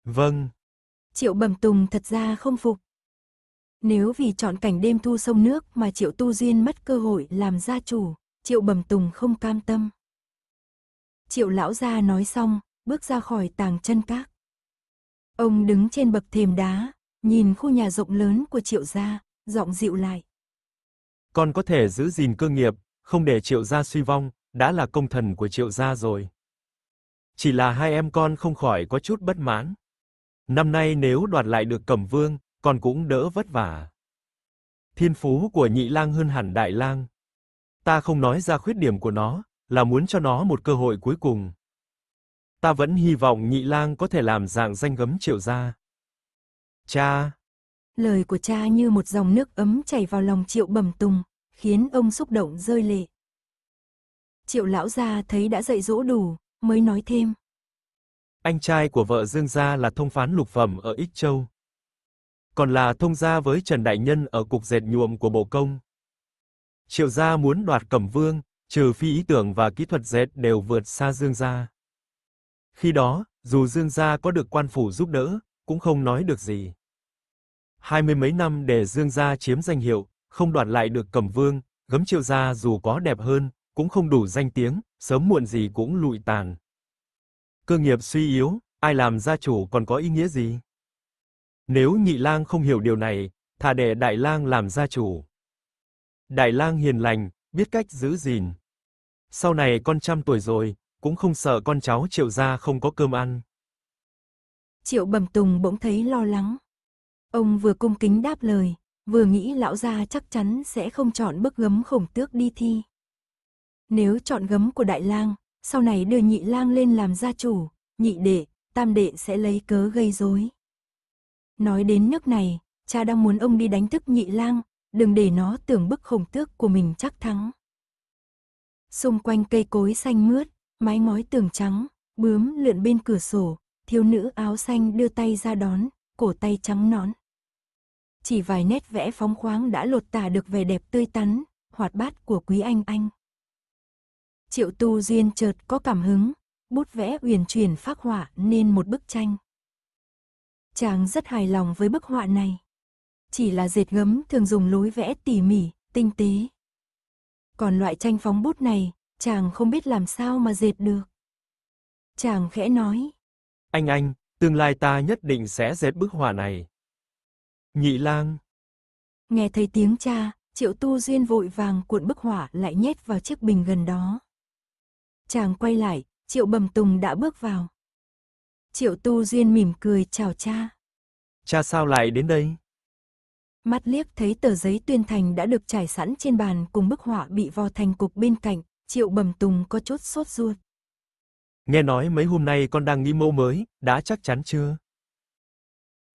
Vâng. Triệu bẩm tùng thật ra không phục, nếu vì chọn cảnh đêm thu sông nước mà Triệu Tu Duyên mất cơ hội làm gia chủ, Triệu Bẩm Tùng không cam tâm. Triệu lão gia nói xong, bước ra khỏi tàng chân các. Ông đứng trên bậc thềm đá, nhìn khu nhà rộng lớn của Triệu gia, giọng dịu lại. Con có thể giữ gìn cơ nghiệp, không để Triệu gia suy vong, đã là công thần của Triệu gia rồi. Chỉ là hai em con không khỏi có chút bất mãn. Năm nay nếu đoạt lại được Cẩm Vương, còn cũng đỡ vất vả. Thiên phú của nhị lang hơn hẳn đại lang. Ta không nói ra khuyết điểm của nó, là muốn cho nó một cơ hội cuối cùng. Ta vẫn hy vọng nhị lang có thể làm dạng danh gấm triệu gia. Cha! Lời của cha như một dòng nước ấm chảy vào lòng triệu bẩm tùng, khiến ông xúc động rơi lệ. Triệu lão gia thấy đã dạy dỗ đủ, mới nói thêm. Anh trai của vợ Dương gia là thông phán lục phẩm ở Ích Châu, còn là thông gia với Trần Đại Nhân ở cục dệt nhuộm của Bộ Công. Triệu gia muốn đoạt Cẩm Vương, trừ phi ý tưởng và kỹ thuật dệt đều vượt xa Dương gia. Khi đó, dù Dương gia có được quan phủ giúp đỡ, cũng không nói được gì. Hai mươi mấy năm để Dương gia chiếm danh hiệu, không đoạt lại được Cẩm Vương, gấm Triệu gia dù có đẹp hơn, cũng không đủ danh tiếng, sớm muộn gì cũng lụi tàn. Cơ nghiệp suy yếu, ai làm gia chủ còn có ý nghĩa gì? Nếu nhị lang không hiểu điều này, thà để đại lang làm gia chủ. Đại lang hiền lành, biết cách giữ gìn. Sau này con trăm tuổi rồi, cũng không sợ con cháu Triệu gia không có cơm ăn. Triệu Bẩm Tùng bỗng thấy lo lắng. Ông vừa cung kính đáp lời, vừa nghĩ lão gia chắc chắn sẽ không chọn bức gấm khổng tước đi thi. Nếu chọn gấm của đại lang, sau này đưa nhị lang lên làm gia chủ, nhị đệ, tam đệ sẽ lấy cớ gây rối. Nói đến nước này, cha đang muốn ông đi đánh thức nhị lang, đừng để nó tưởng bức khổng tước của mình chắc thắng. Xung quanh cây cối xanh mướt, mái ngói tường trắng, bướm lượn bên cửa sổ, thiếu nữ áo xanh đưa tay ra đón, cổ tay trắng nón. Chỉ vài nét vẽ phóng khoáng đã lột tả được vẻ đẹp tươi tắn, hoạt bát của quý anh anh. Triệu tu duyên chợt có cảm hứng, bút vẽ uyển chuyển phác họa nên một bức tranh. Chàng rất hài lòng với bức họa này. Chỉ là dệt gấm thường dùng lối vẽ tỉ mỉ, tinh tế. Còn loại tranh phóng bút này, chàng không biết làm sao mà dệt được. Chàng khẽ nói. Anh anh, tương lai ta nhất định sẽ dệt bức họa này. Nhị lang. Nghe thấy tiếng cha, triệu tu duyên vội vàng cuộn bức họa lại nhét vào chiếc bình gần đó. Chàng quay lại, triệu bầm tùng đã bước vào. Triệu Tu Duyên mỉm cười chào cha. Cha sao lại đến đây? Mắt liếc thấy tờ giấy tuyên thành đã được trải sẵn trên bàn cùng bức họa bị vo thành cục bên cạnh, Triệu Bẩm Tùng có chút sốt ruột. Nghe nói mấy hôm nay con đang nghĩ mẫu mới, đã chắc chắn chưa?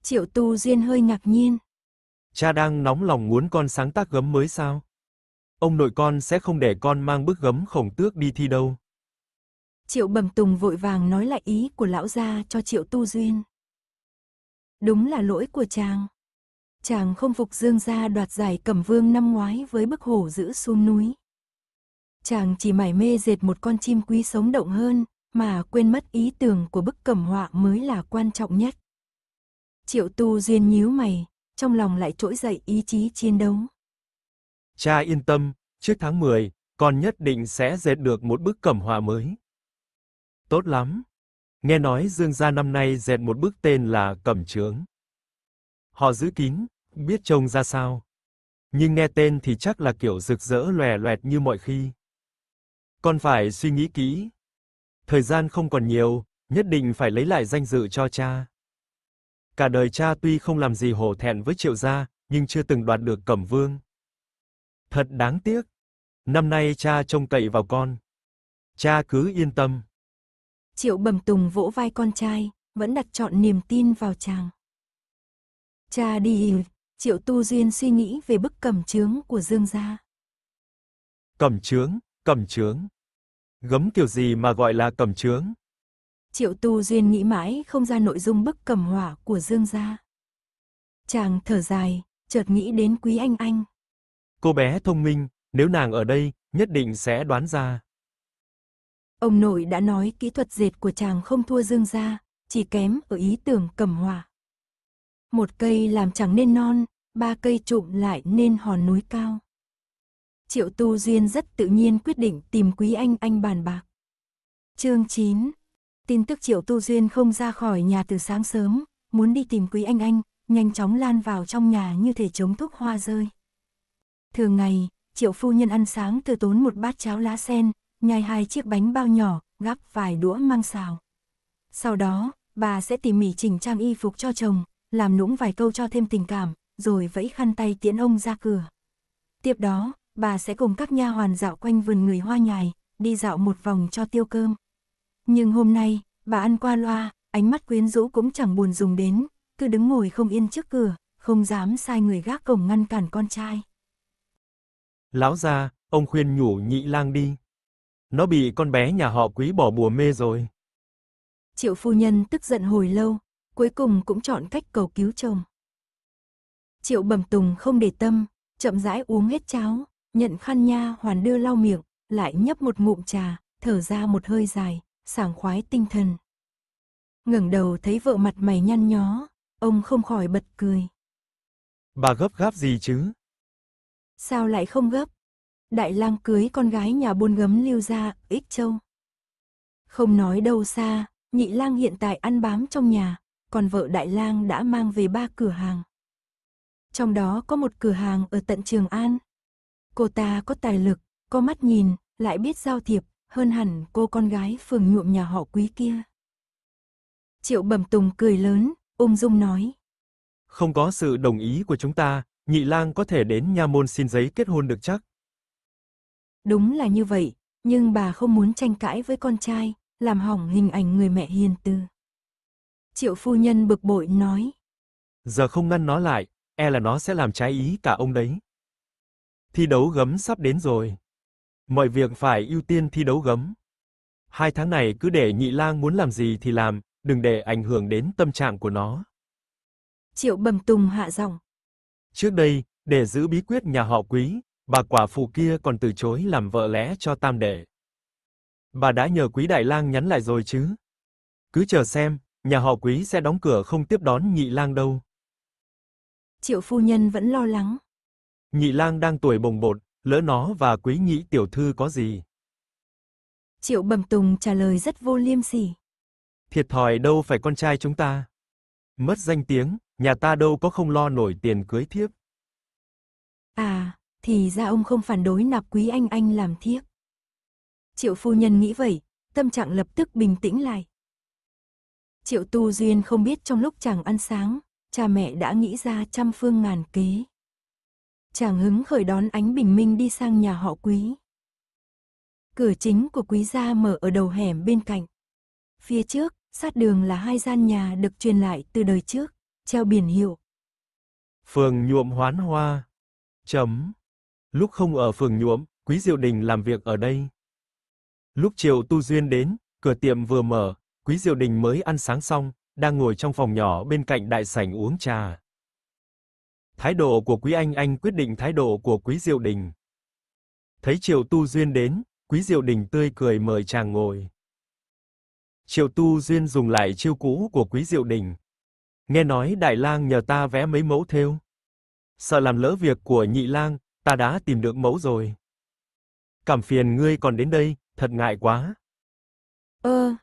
Triệu Tu Duyên hơi ngạc nhiên. Cha đang nóng lòng muốn con sáng tác gấm mới sao? Ông nội con sẽ không để con mang bức gấm khổng tước đi thi đâu. Triệu Bẩm Tùng vội vàng nói lại ý của lão gia cho Triệu Tu Duyên. Đúng là lỗi của chàng. Chàng không phục Dương gia đoạt giải Cẩm Vương năm ngoái với bức hổ giữ xuống núi. Chàng chỉ mải mê dệt một con chim quý sống động hơn, mà quên mất ý tưởng của bức cẩm họa mới là quan trọng nhất. Triệu Tu Duyên nhíu mày, trong lòng lại trỗi dậy ý chí chiến đấu. Cha yên tâm, trước tháng 10, con nhất định sẽ dệt được một bức cẩm họa mới. Tốt lắm. Nghe nói Dương gia năm nay dệt một bức tên là Cẩm Trướng. Họ giữ kín, biết trông ra sao. Nhưng nghe tên thì chắc là kiểu rực rỡ lòe loẹt như mọi khi. Con phải suy nghĩ kỹ. Thời gian không còn nhiều, nhất định phải lấy lại danh dự cho cha. Cả đời cha tuy không làm gì hổ thẹn với Triệu gia, nhưng chưa từng đoạt được Cẩm Vương. Thật đáng tiếc. Năm nay cha trông cậy vào con. Cha cứ yên tâm. Triệu Bẩm Tùng vỗ vai con trai, vẫn đặt chọn niềm tin vào chàng. Cha đi, Triệu Tu Duyên suy nghĩ về bức cẩm trướng của Dương gia. Cẩm trướng, cẩm trướng. Gấm kiểu gì mà gọi là cẩm trướng? Triệu Tu Duyên nghĩ mãi không ra nội dung bức cẩm hỏa của Dương gia. Chàng thở dài, chợt nghĩ đến Quý Anh Anh. Cô bé thông minh, nếu nàng ở đây, nhất định sẽ đoán ra. Ông nội đã nói kỹ thuật dệt của chàng không thua dương gia, chỉ kém ở ý tưởng cầm hỏa. Một cây làm chẳng nên non, ba cây trụm lại nên hòn núi cao. Triệu Tu Duyên rất tự nhiên quyết định tìm Quý Anh Anh bàn bạc. Chương 9 Tin tức Triệu Tu Duyên không ra khỏi nhà từ sáng sớm, muốn đi tìm Quý Anh Anh, nhanh chóng lan vào trong nhà như thể chống thuốc hoa rơi. Thường ngày, Triệu Phu Nhân ăn sáng từ tốn một bát cháo lá sen, nhai hai chiếc bánh bao nhỏ, gắp vài đũa mang xào. Sau đó, bà sẽ tỉ mỉ chỉnh trang y phục cho chồng, làm nũng vài câu cho thêm tình cảm, rồi vẫy khăn tay tiễn ông ra cửa. Tiếp đó, bà sẽ cùng các nha hoàn dạo quanh vườn người hoa nhài, đi dạo một vòng cho tiêu cơm. Nhưng hôm nay, bà ăn qua loa, ánh mắt quyến rũ cũng chẳng buồn dùng đến, cứ đứng ngồi không yên trước cửa, không dám sai người gác cổng ngăn cản con trai. Lão gia, ông khuyên nhủ nhị lang đi. Nó bị con bé nhà họ quý bỏ bùa mê rồi. Triệu phu nhân tức giận hồi lâu, cuối cùng cũng chọn cách cầu cứu chồng. Triệu bẩm tùng không để tâm, chậm rãi uống hết cháo, nhận khăn nha hoàn đưa lau miệng, lại nhấp một ngụm trà, thở ra một hơi dài, sảng khoái tinh thần. ngẩng đầu thấy vợ mặt mày nhăn nhó, ông không khỏi bật cười. Bà gấp gáp gì chứ? Sao lại không gấp? Đại lang cưới con gái nhà buôn gấm lưu gia, ích châu. Không nói đâu xa, nhị lang hiện tại ăn bám trong nhà, còn vợ đại lang đã mang về ba cửa hàng. Trong đó có một cửa hàng ở tận Trường An. Cô ta có tài lực, có mắt nhìn, lại biết giao thiệp, hơn hẳn cô con gái phường nhuộm nhà họ quý kia. Triệu Bẩm Tùng cười lớn, ung dung nói. Không có sự đồng ý của chúng ta, nhị lang có thể đến nha môn xin giấy kết hôn được chắc. Đúng là như vậy, nhưng bà không muốn tranh cãi với con trai, làm hỏng hình ảnh người mẹ hiền từ. Triệu phu nhân bực bội nói. Giờ không ngăn nó lại, e là nó sẽ làm trái ý cả ông đấy. Thi đấu gấm sắp đến rồi. Mọi việc phải ưu tiên thi đấu gấm. Hai tháng này cứ để nhị lang muốn làm gì thì làm, đừng để ảnh hưởng đến tâm trạng của nó. Triệu bầm tùng hạ giọng. Trước đây, để giữ bí quyết nhà họ quý, bà quả phụ kia còn từ chối làm vợ lẽ cho tam đệ. Bà đã nhờ quý đại lang nhắn lại rồi chứ? Cứ chờ xem, nhà họ quý sẽ đóng cửa không tiếp đón nhị lang đâu. Triệu phu nhân vẫn lo lắng. Nhị lang đang tuổi bồng bột, lỡ nó và quý nhị tiểu thư có gì? Triệu bẩm tùng trả lời rất vô liêm sỉ. Thiệt thòi đâu phải con trai chúng ta. Mất danh tiếng, nhà ta đâu có không lo nổi tiền cưới thiếp. À, thì ra ông không phản đối nạp quý anh anh làm thiếp. Triệu phu nhân nghĩ vậy, tâm trạng lập tức bình tĩnh lại. Triệu tu duyên không biết trong lúc chàng ăn sáng, cha mẹ đã nghĩ ra trăm phương ngàn kế. Chàng hứng khởi đón ánh bình minh đi sang nhà họ quý. Cửa chính của quý gia mở ở đầu hẻm bên cạnh. Phía trước, sát đường là hai gian nhà được truyền lại từ đời trước, treo biển hiệu. Phường nhuộm hoán hoa. Chấm. Lúc không ở phường nhuộm, Quý Diệu Đình làm việc ở đây. Lúc chiều Tu Duyên đến, cửa tiệm vừa mở, Quý Diệu Đình mới ăn sáng xong, đang ngồi trong phòng nhỏ bên cạnh đại sảnh uống trà. Thái độ của Quý Anh Anh quyết định thái độ của Quý Diệu Đình. Thấy Triệu Tu Duyên đến, Quý Diệu Đình tươi cười mời chàng ngồi. Triệu Tu Duyên dùng lại chiêu cũ của Quý Diệu Đình. Nghe nói Đại Lang nhờ ta vẽ mấy mẫu thêu. Sợ làm lỡ việc của Nhị Lang, ta đã tìm được mẫu rồi. Cảm phiền ngươi còn đến đây, thật ngại quá. Ơ. Ờ.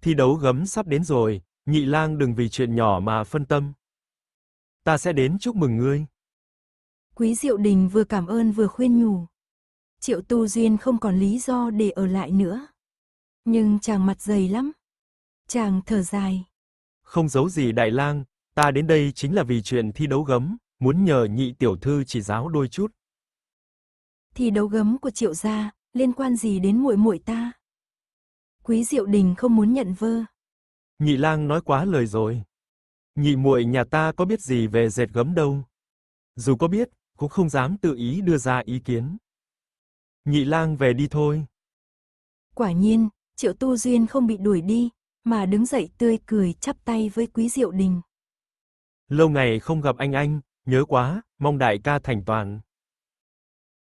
Thi đấu gấm sắp đến rồi, nhị lang đừng vì chuyện nhỏ mà phân tâm. Ta sẽ đến chúc mừng ngươi. Quý Diệu Đình vừa cảm ơn vừa khuyên nhủ. Triệu Tu Duyên không còn lý do để ở lại nữa. Nhưng chàng mặt dày lắm. Chàng thở dài. Không giấu gì Đại Lang, ta đến đây chính là vì chuyện thi đấu gấm muốn nhờ nhị tiểu thư chỉ giáo đôi chút. Thì đấu gấm của triệu gia, liên quan gì đến muội muội ta? Quý Diệu Đình không muốn nhận vơ. Nhị lang nói quá lời rồi. Nhị muội nhà ta có biết gì về dệt gấm đâu. Dù có biết, cũng không dám tự ý đưa ra ý kiến. Nhị lang về đi thôi. Quả nhiên, Triệu Tu Duyên không bị đuổi đi, mà đứng dậy tươi cười chắp tay với Quý Diệu Đình. Lâu ngày không gặp anh anh, Nhớ quá, mong đại ca thành toàn.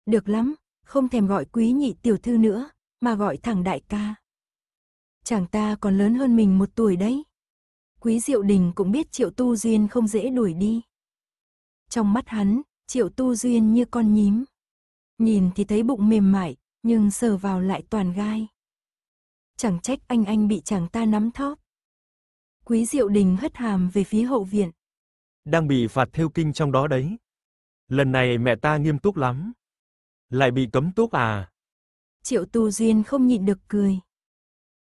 Được lắm, không thèm gọi quý nhị tiểu thư nữa, mà gọi thẳng đại ca. Chàng ta còn lớn hơn mình một tuổi đấy. Quý Diệu Đình cũng biết Triệu Tu Duyên không dễ đuổi đi. Trong mắt hắn, Triệu Tu Duyên như con nhím. Nhìn thì thấy bụng mềm mại, nhưng sờ vào lại toàn gai. Chẳng trách anh anh bị chàng ta nắm thóp. Quý Diệu Đình hất hàm về phía hậu viện đang bị phạt theo kinh trong đó đấy. Lần này mẹ ta nghiêm túc lắm. Lại bị cấm túc à? Triệu Tu Duyên không nhịn được cười.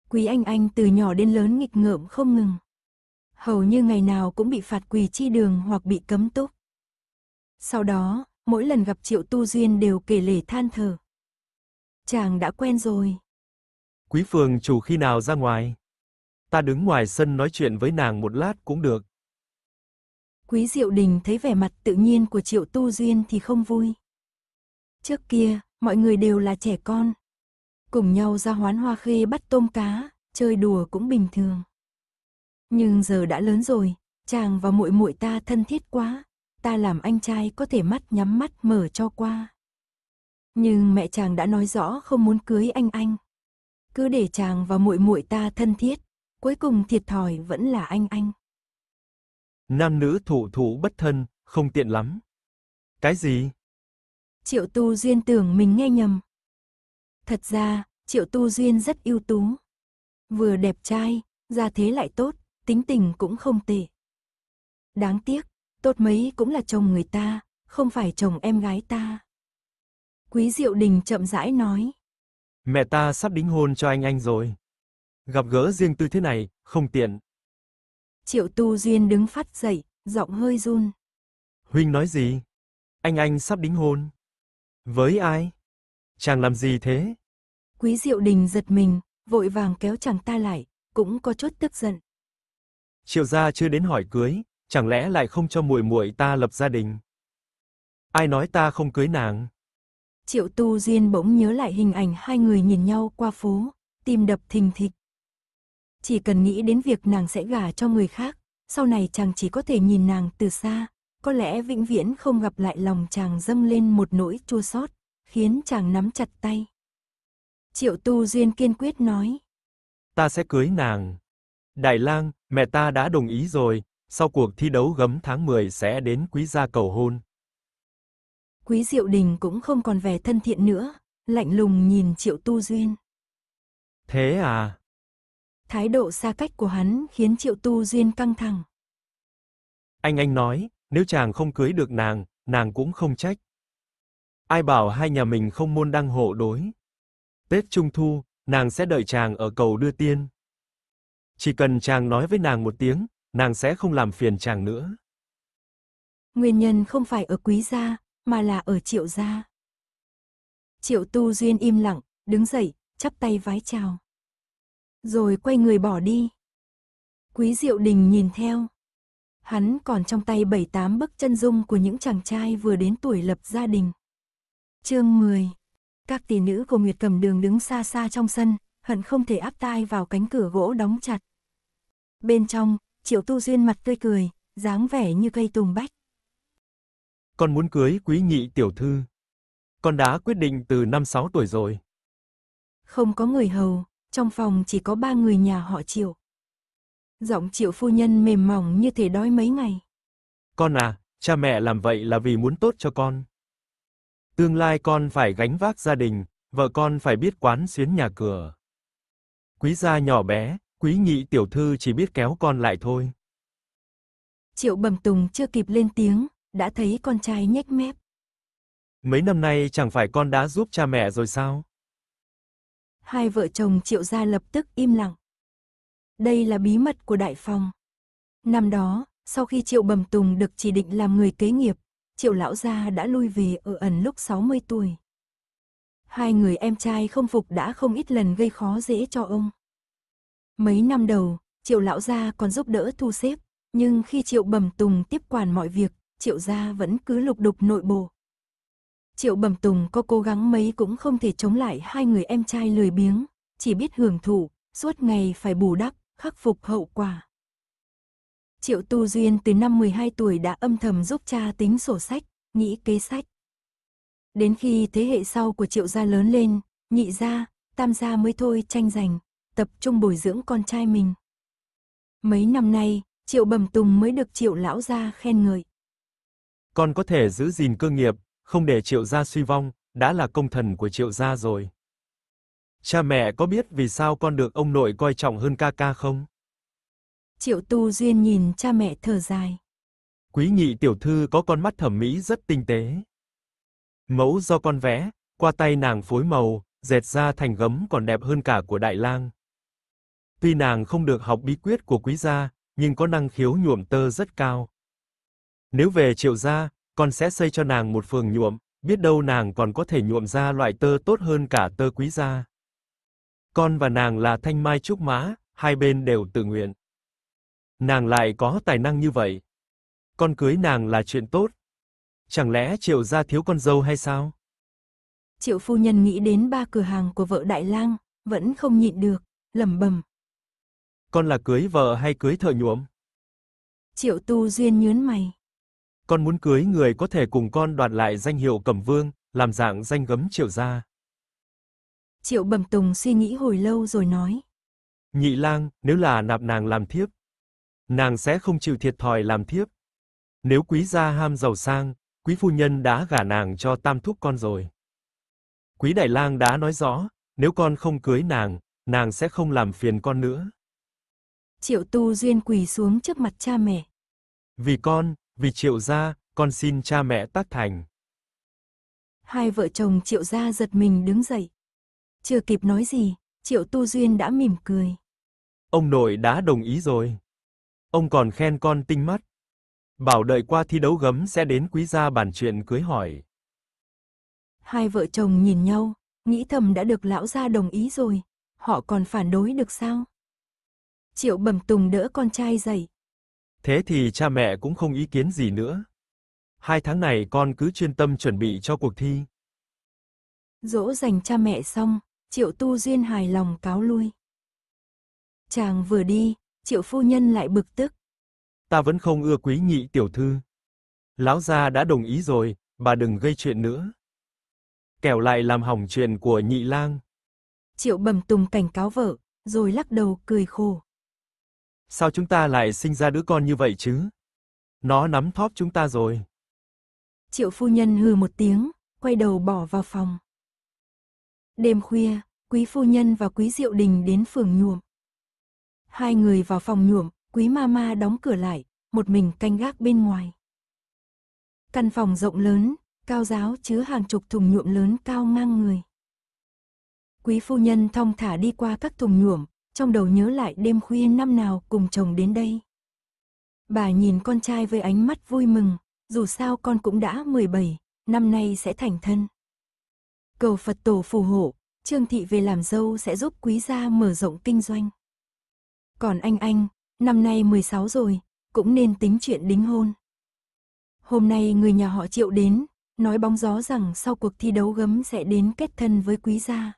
Quý Anh Anh từ nhỏ đến lớn nghịch ngợm không ngừng. Hầu như ngày nào cũng bị phạt quỳ chi đường hoặc bị cấm túc. Sau đó, mỗi lần gặp Triệu Tu Duyên đều kể lể than thở. Chàng đã quen rồi. Quý Phường chủ khi nào ra ngoài? Ta đứng ngoài sân nói chuyện với nàng một lát cũng được. Quý Diệu Đình thấy vẻ mặt tự nhiên của Triệu Tu Duyên thì không vui. Trước kia, mọi người đều là trẻ con. Cùng nhau ra hoán hoa khê bắt tôm cá, chơi đùa cũng bình thường. Nhưng giờ đã lớn rồi, chàng và muội muội ta thân thiết quá, ta làm anh trai có thể mắt nhắm mắt mở cho qua. Nhưng mẹ chàng đã nói rõ không muốn cưới anh anh. Cứ để chàng và muội muội ta thân thiết, cuối cùng thiệt thòi vẫn là anh anh. Nam nữ thụ thụ bất thân, không tiện lắm. Cái gì? Triệu Tu Duyên tưởng mình nghe nhầm. Thật ra, Triệu Tu Duyên rất ưu tú. Vừa đẹp trai, gia thế lại tốt, tính tình cũng không tệ. Đáng tiếc, tốt mấy cũng là chồng người ta, không phải chồng em gái ta. Quý Diệu Đình chậm rãi nói. Mẹ ta sắp đính hôn cho anh anh rồi. Gặp gỡ riêng tư thế này, không tiện. Triệu Tu Duyên đứng phát dậy, giọng hơi run. Huynh nói gì? Anh anh sắp đính hôn. Với ai? Chàng làm gì thế? Quý Diệu Đình giật mình, vội vàng kéo chàng ta lại, cũng có chút tức giận. Triệu gia chưa đến hỏi cưới, chẳng lẽ lại không cho muội muội ta lập gia đình? Ai nói ta không cưới nàng? Triệu Tu Diên bỗng nhớ lại hình ảnh hai người nhìn nhau qua phố, tim đập thình thịch chỉ cần nghĩ đến việc nàng sẽ gả cho người khác, sau này chàng chỉ có thể nhìn nàng từ xa, có lẽ vĩnh viễn không gặp lại lòng chàng dâng lên một nỗi chua xót, khiến chàng nắm chặt tay. Triệu Tu Duyên kiên quyết nói. Ta sẽ cưới nàng. Đại lang, mẹ ta đã đồng ý rồi, sau cuộc thi đấu gấm tháng 10 sẽ đến quý gia cầu hôn. Quý Diệu Đình cũng không còn vẻ thân thiện nữa, lạnh lùng nhìn Triệu Tu Duyên. Thế à? thái độ xa cách của hắn khiến Triệu Tu Duyên căng thẳng. Anh anh nói, nếu chàng không cưới được nàng, nàng cũng không trách. Ai bảo hai nhà mình không môn đăng hộ đối. Tết Trung Thu, nàng sẽ đợi chàng ở cầu đưa tiên. Chỉ cần chàng nói với nàng một tiếng, nàng sẽ không làm phiền chàng nữa. Nguyên nhân không phải ở quý gia, mà là ở triệu gia. Triệu tu duyên im lặng, đứng dậy, chắp tay vái chào rồi quay người bỏ đi. Quý Diệu Đình nhìn theo. Hắn còn trong tay bảy tám bức chân dung của những chàng trai vừa đến tuổi lập gia đình. Chương 10 Các tỷ nữ của Nguyệt Cầm Đường đứng xa xa trong sân, hận không thể áp tai vào cánh cửa gỗ đóng chặt. Bên trong, Triệu Tu Duyên mặt tươi cười, dáng vẻ như cây tùng bách. Con muốn cưới quý nhị tiểu thư. Con đã quyết định từ năm sáu tuổi rồi. Không có người hầu, trong phòng chỉ có ba người nhà họ Triệu. Giọng Triệu phu nhân mềm mỏng như thể đói mấy ngày. Con à, cha mẹ làm vậy là vì muốn tốt cho con. Tương lai con phải gánh vác gia đình, vợ con phải biết quán xuyến nhà cửa. Quý gia nhỏ bé, quý nhị tiểu thư chỉ biết kéo con lại thôi. Triệu bẩm tùng chưa kịp lên tiếng, đã thấy con trai nhếch mép. Mấy năm nay chẳng phải con đã giúp cha mẹ rồi sao? hai vợ chồng triệu gia lập tức im lặng. Đây là bí mật của Đại Phong. Năm đó, sau khi Triệu Bầm Tùng được chỉ định làm người kế nghiệp, Triệu Lão Gia đã lui về ở ẩn lúc 60 tuổi. Hai người em trai không phục đã không ít lần gây khó dễ cho ông. Mấy năm đầu, Triệu Lão Gia còn giúp đỡ thu xếp, nhưng khi Triệu Bầm Tùng tiếp quản mọi việc, Triệu Gia vẫn cứ lục đục nội bộ. Triệu Bẩm Tùng có cố gắng mấy cũng không thể chống lại hai người em trai lười biếng, chỉ biết hưởng thụ, suốt ngày phải bù đắp, khắc phục hậu quả. Triệu Tu Duyên từ năm 12 tuổi đã âm thầm giúp cha tính sổ sách, nghĩ kế sách. Đến khi thế hệ sau của Triệu gia lớn lên, nhị gia, tam gia mới thôi tranh giành, tập trung bồi dưỡng con trai mình. Mấy năm nay, Triệu Bẩm Tùng mới được Triệu lão gia khen ngợi. Con có thể giữ gìn cơ nghiệp, không để Triệu gia suy vong, đã là công thần của Triệu gia rồi. Cha mẹ có biết vì sao con được ông nội coi trọng hơn ca ca không? Triệu Tu Duyên nhìn cha mẹ thở dài. Quý nhị tiểu thư có con mắt thẩm mỹ rất tinh tế. Mẫu do con vẽ, qua tay nàng phối màu, dệt ra thành gấm còn đẹp hơn cả của đại lang. Tuy nàng không được học bí quyết của quý gia, nhưng có năng khiếu nhuộm tơ rất cao. Nếu về Triệu gia, con sẽ xây cho nàng một phường nhuộm, biết đâu nàng còn có thể nhuộm ra loại tơ tốt hơn cả tơ quý gia. Con và nàng là thanh mai trúc mã, hai bên đều tự nguyện. Nàng lại có tài năng như vậy. Con cưới nàng là chuyện tốt. Chẳng lẽ Triệu gia thiếu con dâu hay sao? Triệu phu nhân nghĩ đến ba cửa hàng của vợ Đại Lang, vẫn không nhịn được, lẩm bẩm. Con là cưới vợ hay cưới thợ nhuộm? Triệu Tu Duyên nhướng mày con muốn cưới người có thể cùng con đoạt lại danh hiệu Cẩm Vương, làm dạng danh gấm Triệu gia. Triệu Bẩm Tùng suy nghĩ hồi lâu rồi nói: "Nhị lang, nếu là nạp nàng làm thiếp, nàng sẽ không chịu thiệt thòi làm thiếp. Nếu quý gia ham giàu sang, quý phu nhân đã gả nàng cho tam thúc con rồi. Quý đại lang đã nói rõ, nếu con không cưới nàng, nàng sẽ không làm phiền con nữa." Triệu Tu Duyên quỳ xuống trước mặt cha mẹ. "Vì con, vì Triệu gia, con xin cha mẹ tác thành. Hai vợ chồng Triệu gia giật mình đứng dậy. Chưa kịp nói gì, Triệu Tu Duyên đã mỉm cười. Ông nội đã đồng ý rồi. Ông còn khen con tinh mắt. Bảo đợi qua thi đấu gấm sẽ đến quý gia bàn chuyện cưới hỏi. Hai vợ chồng nhìn nhau, nghĩ thầm đã được lão gia đồng ý rồi, họ còn phản đối được sao? Triệu Bẩm Tùng đỡ con trai dậy, Thế thì cha mẹ cũng không ý kiến gì nữa. Hai tháng này con cứ chuyên tâm chuẩn bị cho cuộc thi. Dỗ dành cha mẹ xong, Triệu Tu Duyên hài lòng cáo lui. Chàng vừa đi, Triệu Phu Nhân lại bực tức. Ta vẫn không ưa quý nhị tiểu thư. Lão gia đã đồng ý rồi, bà đừng gây chuyện nữa. Kẻo lại làm hỏng chuyện của nhị lang. Triệu bẩm tùng cảnh cáo vợ, rồi lắc đầu cười khổ. Sao chúng ta lại sinh ra đứa con như vậy chứ? Nó nắm thóp chúng ta rồi. Triệu phu nhân hừ một tiếng, quay đầu bỏ vào phòng. Đêm khuya, quý phu nhân và quý diệu đình đến phường nhuộm. Hai người vào phòng nhuộm, quý ma ma đóng cửa lại, một mình canh gác bên ngoài. Căn phòng rộng lớn, cao giáo chứa hàng chục thùng nhuộm lớn cao ngang người. Quý phu nhân thong thả đi qua các thùng nhuộm, trong đầu nhớ lại đêm khuya năm nào cùng chồng đến đây. Bà nhìn con trai với ánh mắt vui mừng, dù sao con cũng đã 17, năm nay sẽ thành thân. Cầu Phật tổ phù hộ, Trương Thị về làm dâu sẽ giúp quý gia mở rộng kinh doanh. Còn anh anh, năm nay 16 rồi, cũng nên tính chuyện đính hôn. Hôm nay người nhà họ triệu đến, nói bóng gió rằng sau cuộc thi đấu gấm sẽ đến kết thân với quý gia.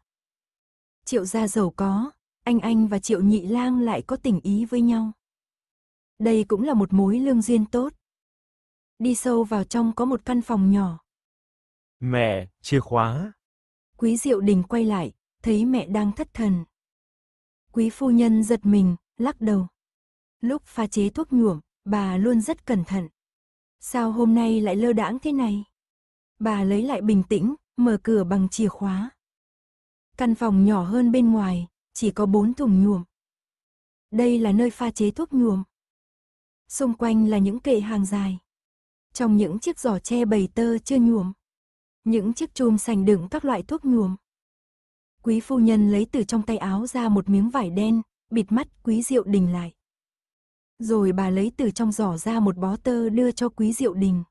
Triệu gia giàu có, anh anh và Triệu Nhị Lang lại có tình ý với nhau. Đây cũng là một mối lương duyên tốt. Đi sâu vào trong có một căn phòng nhỏ. Mẹ, chìa khóa. Quý Diệu Đình quay lại, thấy mẹ đang thất thần. Quý phu nhân giật mình, lắc đầu. Lúc pha chế thuốc nhuộm, bà luôn rất cẩn thận. Sao hôm nay lại lơ đãng thế này? Bà lấy lại bình tĩnh, mở cửa bằng chìa khóa. Căn phòng nhỏ hơn bên ngoài, chỉ có bốn thùng nhuộm. Đây là nơi pha chế thuốc nhuộm. Xung quanh là những kệ hàng dài. Trong những chiếc giỏ tre bầy tơ chưa nhuộm. Những chiếc chùm sành đựng các loại thuốc nhuộm. Quý phu nhân lấy từ trong tay áo ra một miếng vải đen, bịt mắt quý diệu đình lại. Rồi bà lấy từ trong giỏ ra một bó tơ đưa cho quý diệu đình.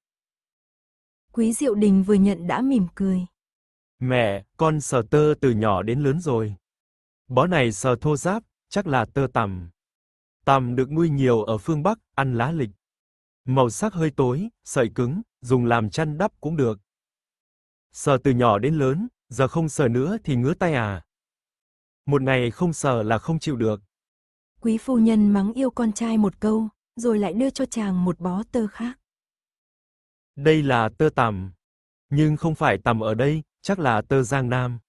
Quý diệu đình vừa nhận đã mỉm cười. Mẹ, con sờ tơ từ nhỏ đến lớn rồi. Bó này sờ thô ráp, chắc là tơ tằm. Tằm được nuôi nhiều ở phương Bắc, ăn lá lịch. Màu sắc hơi tối, sợi cứng, dùng làm chăn đắp cũng được. Sờ từ nhỏ đến lớn, giờ không sờ nữa thì ngứa tay à. Một ngày không sờ là không chịu được. Quý phu nhân mắng yêu con trai một câu, rồi lại đưa cho chàng một bó tơ khác. Đây là tơ tằm, nhưng không phải tằm ở đây, chắc là tơ Giang Nam.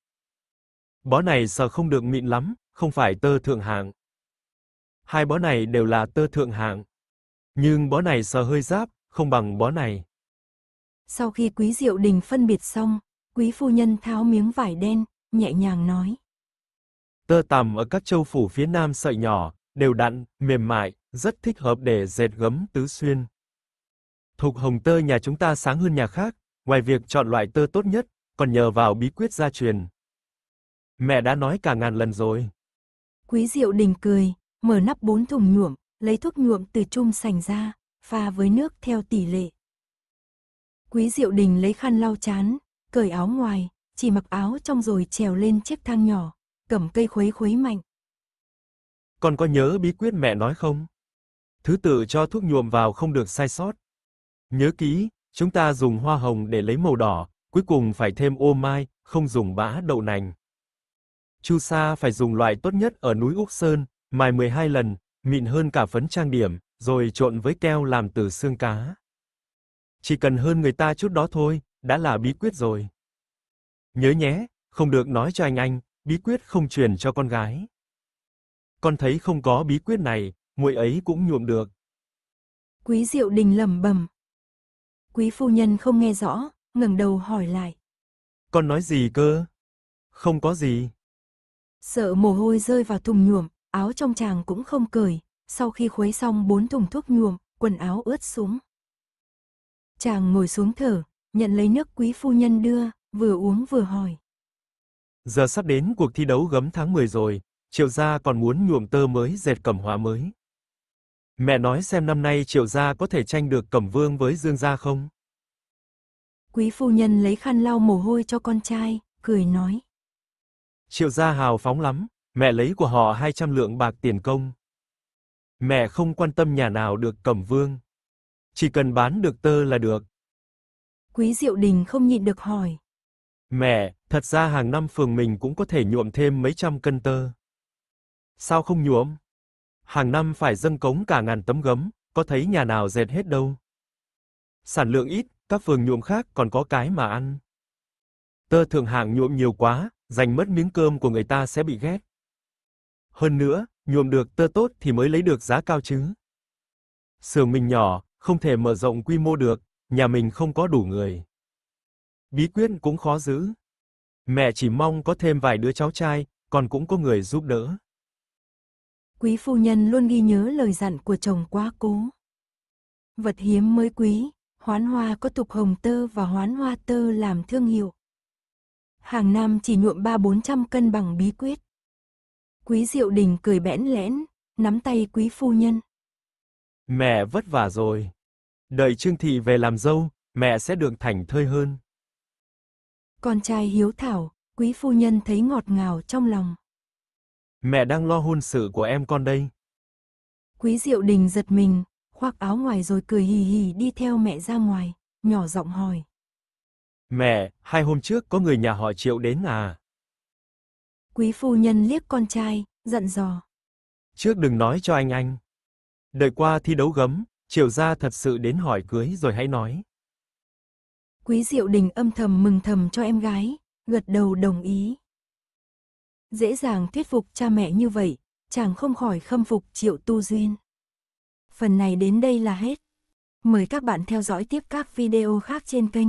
Bó này sợ không được mịn lắm, không phải tơ thượng hạng. Hai bó này đều là tơ thượng hạng. Nhưng bó này sợ hơi giáp, không bằng bó này. Sau khi quý diệu đình phân biệt xong, quý phu nhân tháo miếng vải đen, nhẹ nhàng nói. Tơ tằm ở các châu phủ phía nam sợi nhỏ, đều đặn, mềm mại, rất thích hợp để dệt gấm tứ xuyên. Thục hồng tơ nhà chúng ta sáng hơn nhà khác, ngoài việc chọn loại tơ tốt nhất, còn nhờ vào bí quyết gia truyền, Mẹ đã nói cả ngàn lần rồi. Quý Diệu Đình cười, mở nắp bốn thùng nhuộm, lấy thuốc nhuộm từ chung sành ra, pha với nước theo tỷ lệ. Quý Diệu Đình lấy khăn lau chán, cởi áo ngoài, chỉ mặc áo trong rồi trèo lên chiếc thang nhỏ, cầm cây khuấy khuấy mạnh. Con có nhớ bí quyết mẹ nói không? Thứ tự cho thuốc nhuộm vào không được sai sót. Nhớ kỹ, chúng ta dùng hoa hồng để lấy màu đỏ, cuối cùng phải thêm ô mai, không dùng bã đậu nành. Chu Sa phải dùng loại tốt nhất ở núi Úc Sơn, mài 12 lần, mịn hơn cả phấn trang điểm, rồi trộn với keo làm từ xương cá. Chỉ cần hơn người ta chút đó thôi, đã là bí quyết rồi. Nhớ nhé, không được nói cho anh anh, bí quyết không truyền cho con gái. Con thấy không có bí quyết này, muội ấy cũng nhuộm được. Quý Diệu Đình lẩm bẩm. Quý phu nhân không nghe rõ, ngẩng đầu hỏi lại. Con nói gì cơ? Không có gì. Sợ mồ hôi rơi vào thùng nhuộm, áo trong chàng cũng không cởi, sau khi khuấy xong bốn thùng thuốc nhuộm, quần áo ướt xuống. Chàng ngồi xuống thở, nhận lấy nước quý phu nhân đưa, vừa uống vừa hỏi. Giờ sắp đến cuộc thi đấu gấm tháng 10 rồi, triệu gia còn muốn nhuộm tơ mới dệt cẩm hóa mới. Mẹ nói xem năm nay triệu gia có thể tranh được cẩm vương với dương gia không? Quý phu nhân lấy khăn lau mồ hôi cho con trai, cười nói. Triệu gia hào phóng lắm, mẹ lấy của họ 200 lượng bạc tiền công. Mẹ không quan tâm nhà nào được cầm Vương, chỉ cần bán được tơ là được. Quý Diệu Đình không nhịn được hỏi. Mẹ, thật ra hàng năm phường mình cũng có thể nhuộm thêm mấy trăm cân tơ. Sao không nhuộm? Hàng năm phải dâng cống cả ngàn tấm gấm, có thấy nhà nào dệt hết đâu. Sản lượng ít, các phường nhuộm khác còn có cái mà ăn. Tơ thượng hạng nhuộm nhiều quá, giành mất miếng cơm của người ta sẽ bị ghét. Hơn nữa, nhuộm được tơ tốt thì mới lấy được giá cao chứ. Xưởng mình nhỏ, không thể mở rộng quy mô được, nhà mình không có đủ người. Bí quyết cũng khó giữ. Mẹ chỉ mong có thêm vài đứa cháu trai, còn cũng có người giúp đỡ. Quý phu nhân luôn ghi nhớ lời dặn của chồng quá cố. Vật hiếm mới quý, hoán hoa có tục hồng tơ và hoán hoa tơ làm thương hiệu hàng năm chỉ nhuộm ba bốn trăm cân bằng bí quyết. Quý Diệu Đình cười bẽn lẽn, nắm tay quý phu nhân. Mẹ vất vả rồi. Đợi Trương Thị về làm dâu, mẹ sẽ được thành thơi hơn. Con trai hiếu thảo, quý phu nhân thấy ngọt ngào trong lòng. Mẹ đang lo hôn sự của em con đây. Quý Diệu Đình giật mình, khoác áo ngoài rồi cười hì hì đi theo mẹ ra ngoài, nhỏ giọng hỏi. Mẹ, hai hôm trước có người nhà họ Triệu đến à? Quý phu nhân liếc con trai, giận dò. Trước đừng nói cho anh anh. Đợi qua thi đấu gấm, Triệu gia thật sự đến hỏi cưới rồi hãy nói. Quý Diệu Đình âm thầm mừng thầm cho em gái, gật đầu đồng ý. Dễ dàng thuyết phục cha mẹ như vậy, chàng không khỏi khâm phục Triệu Tu Duyên. Phần này đến đây là hết. Mời các bạn theo dõi tiếp các video khác trên kênh.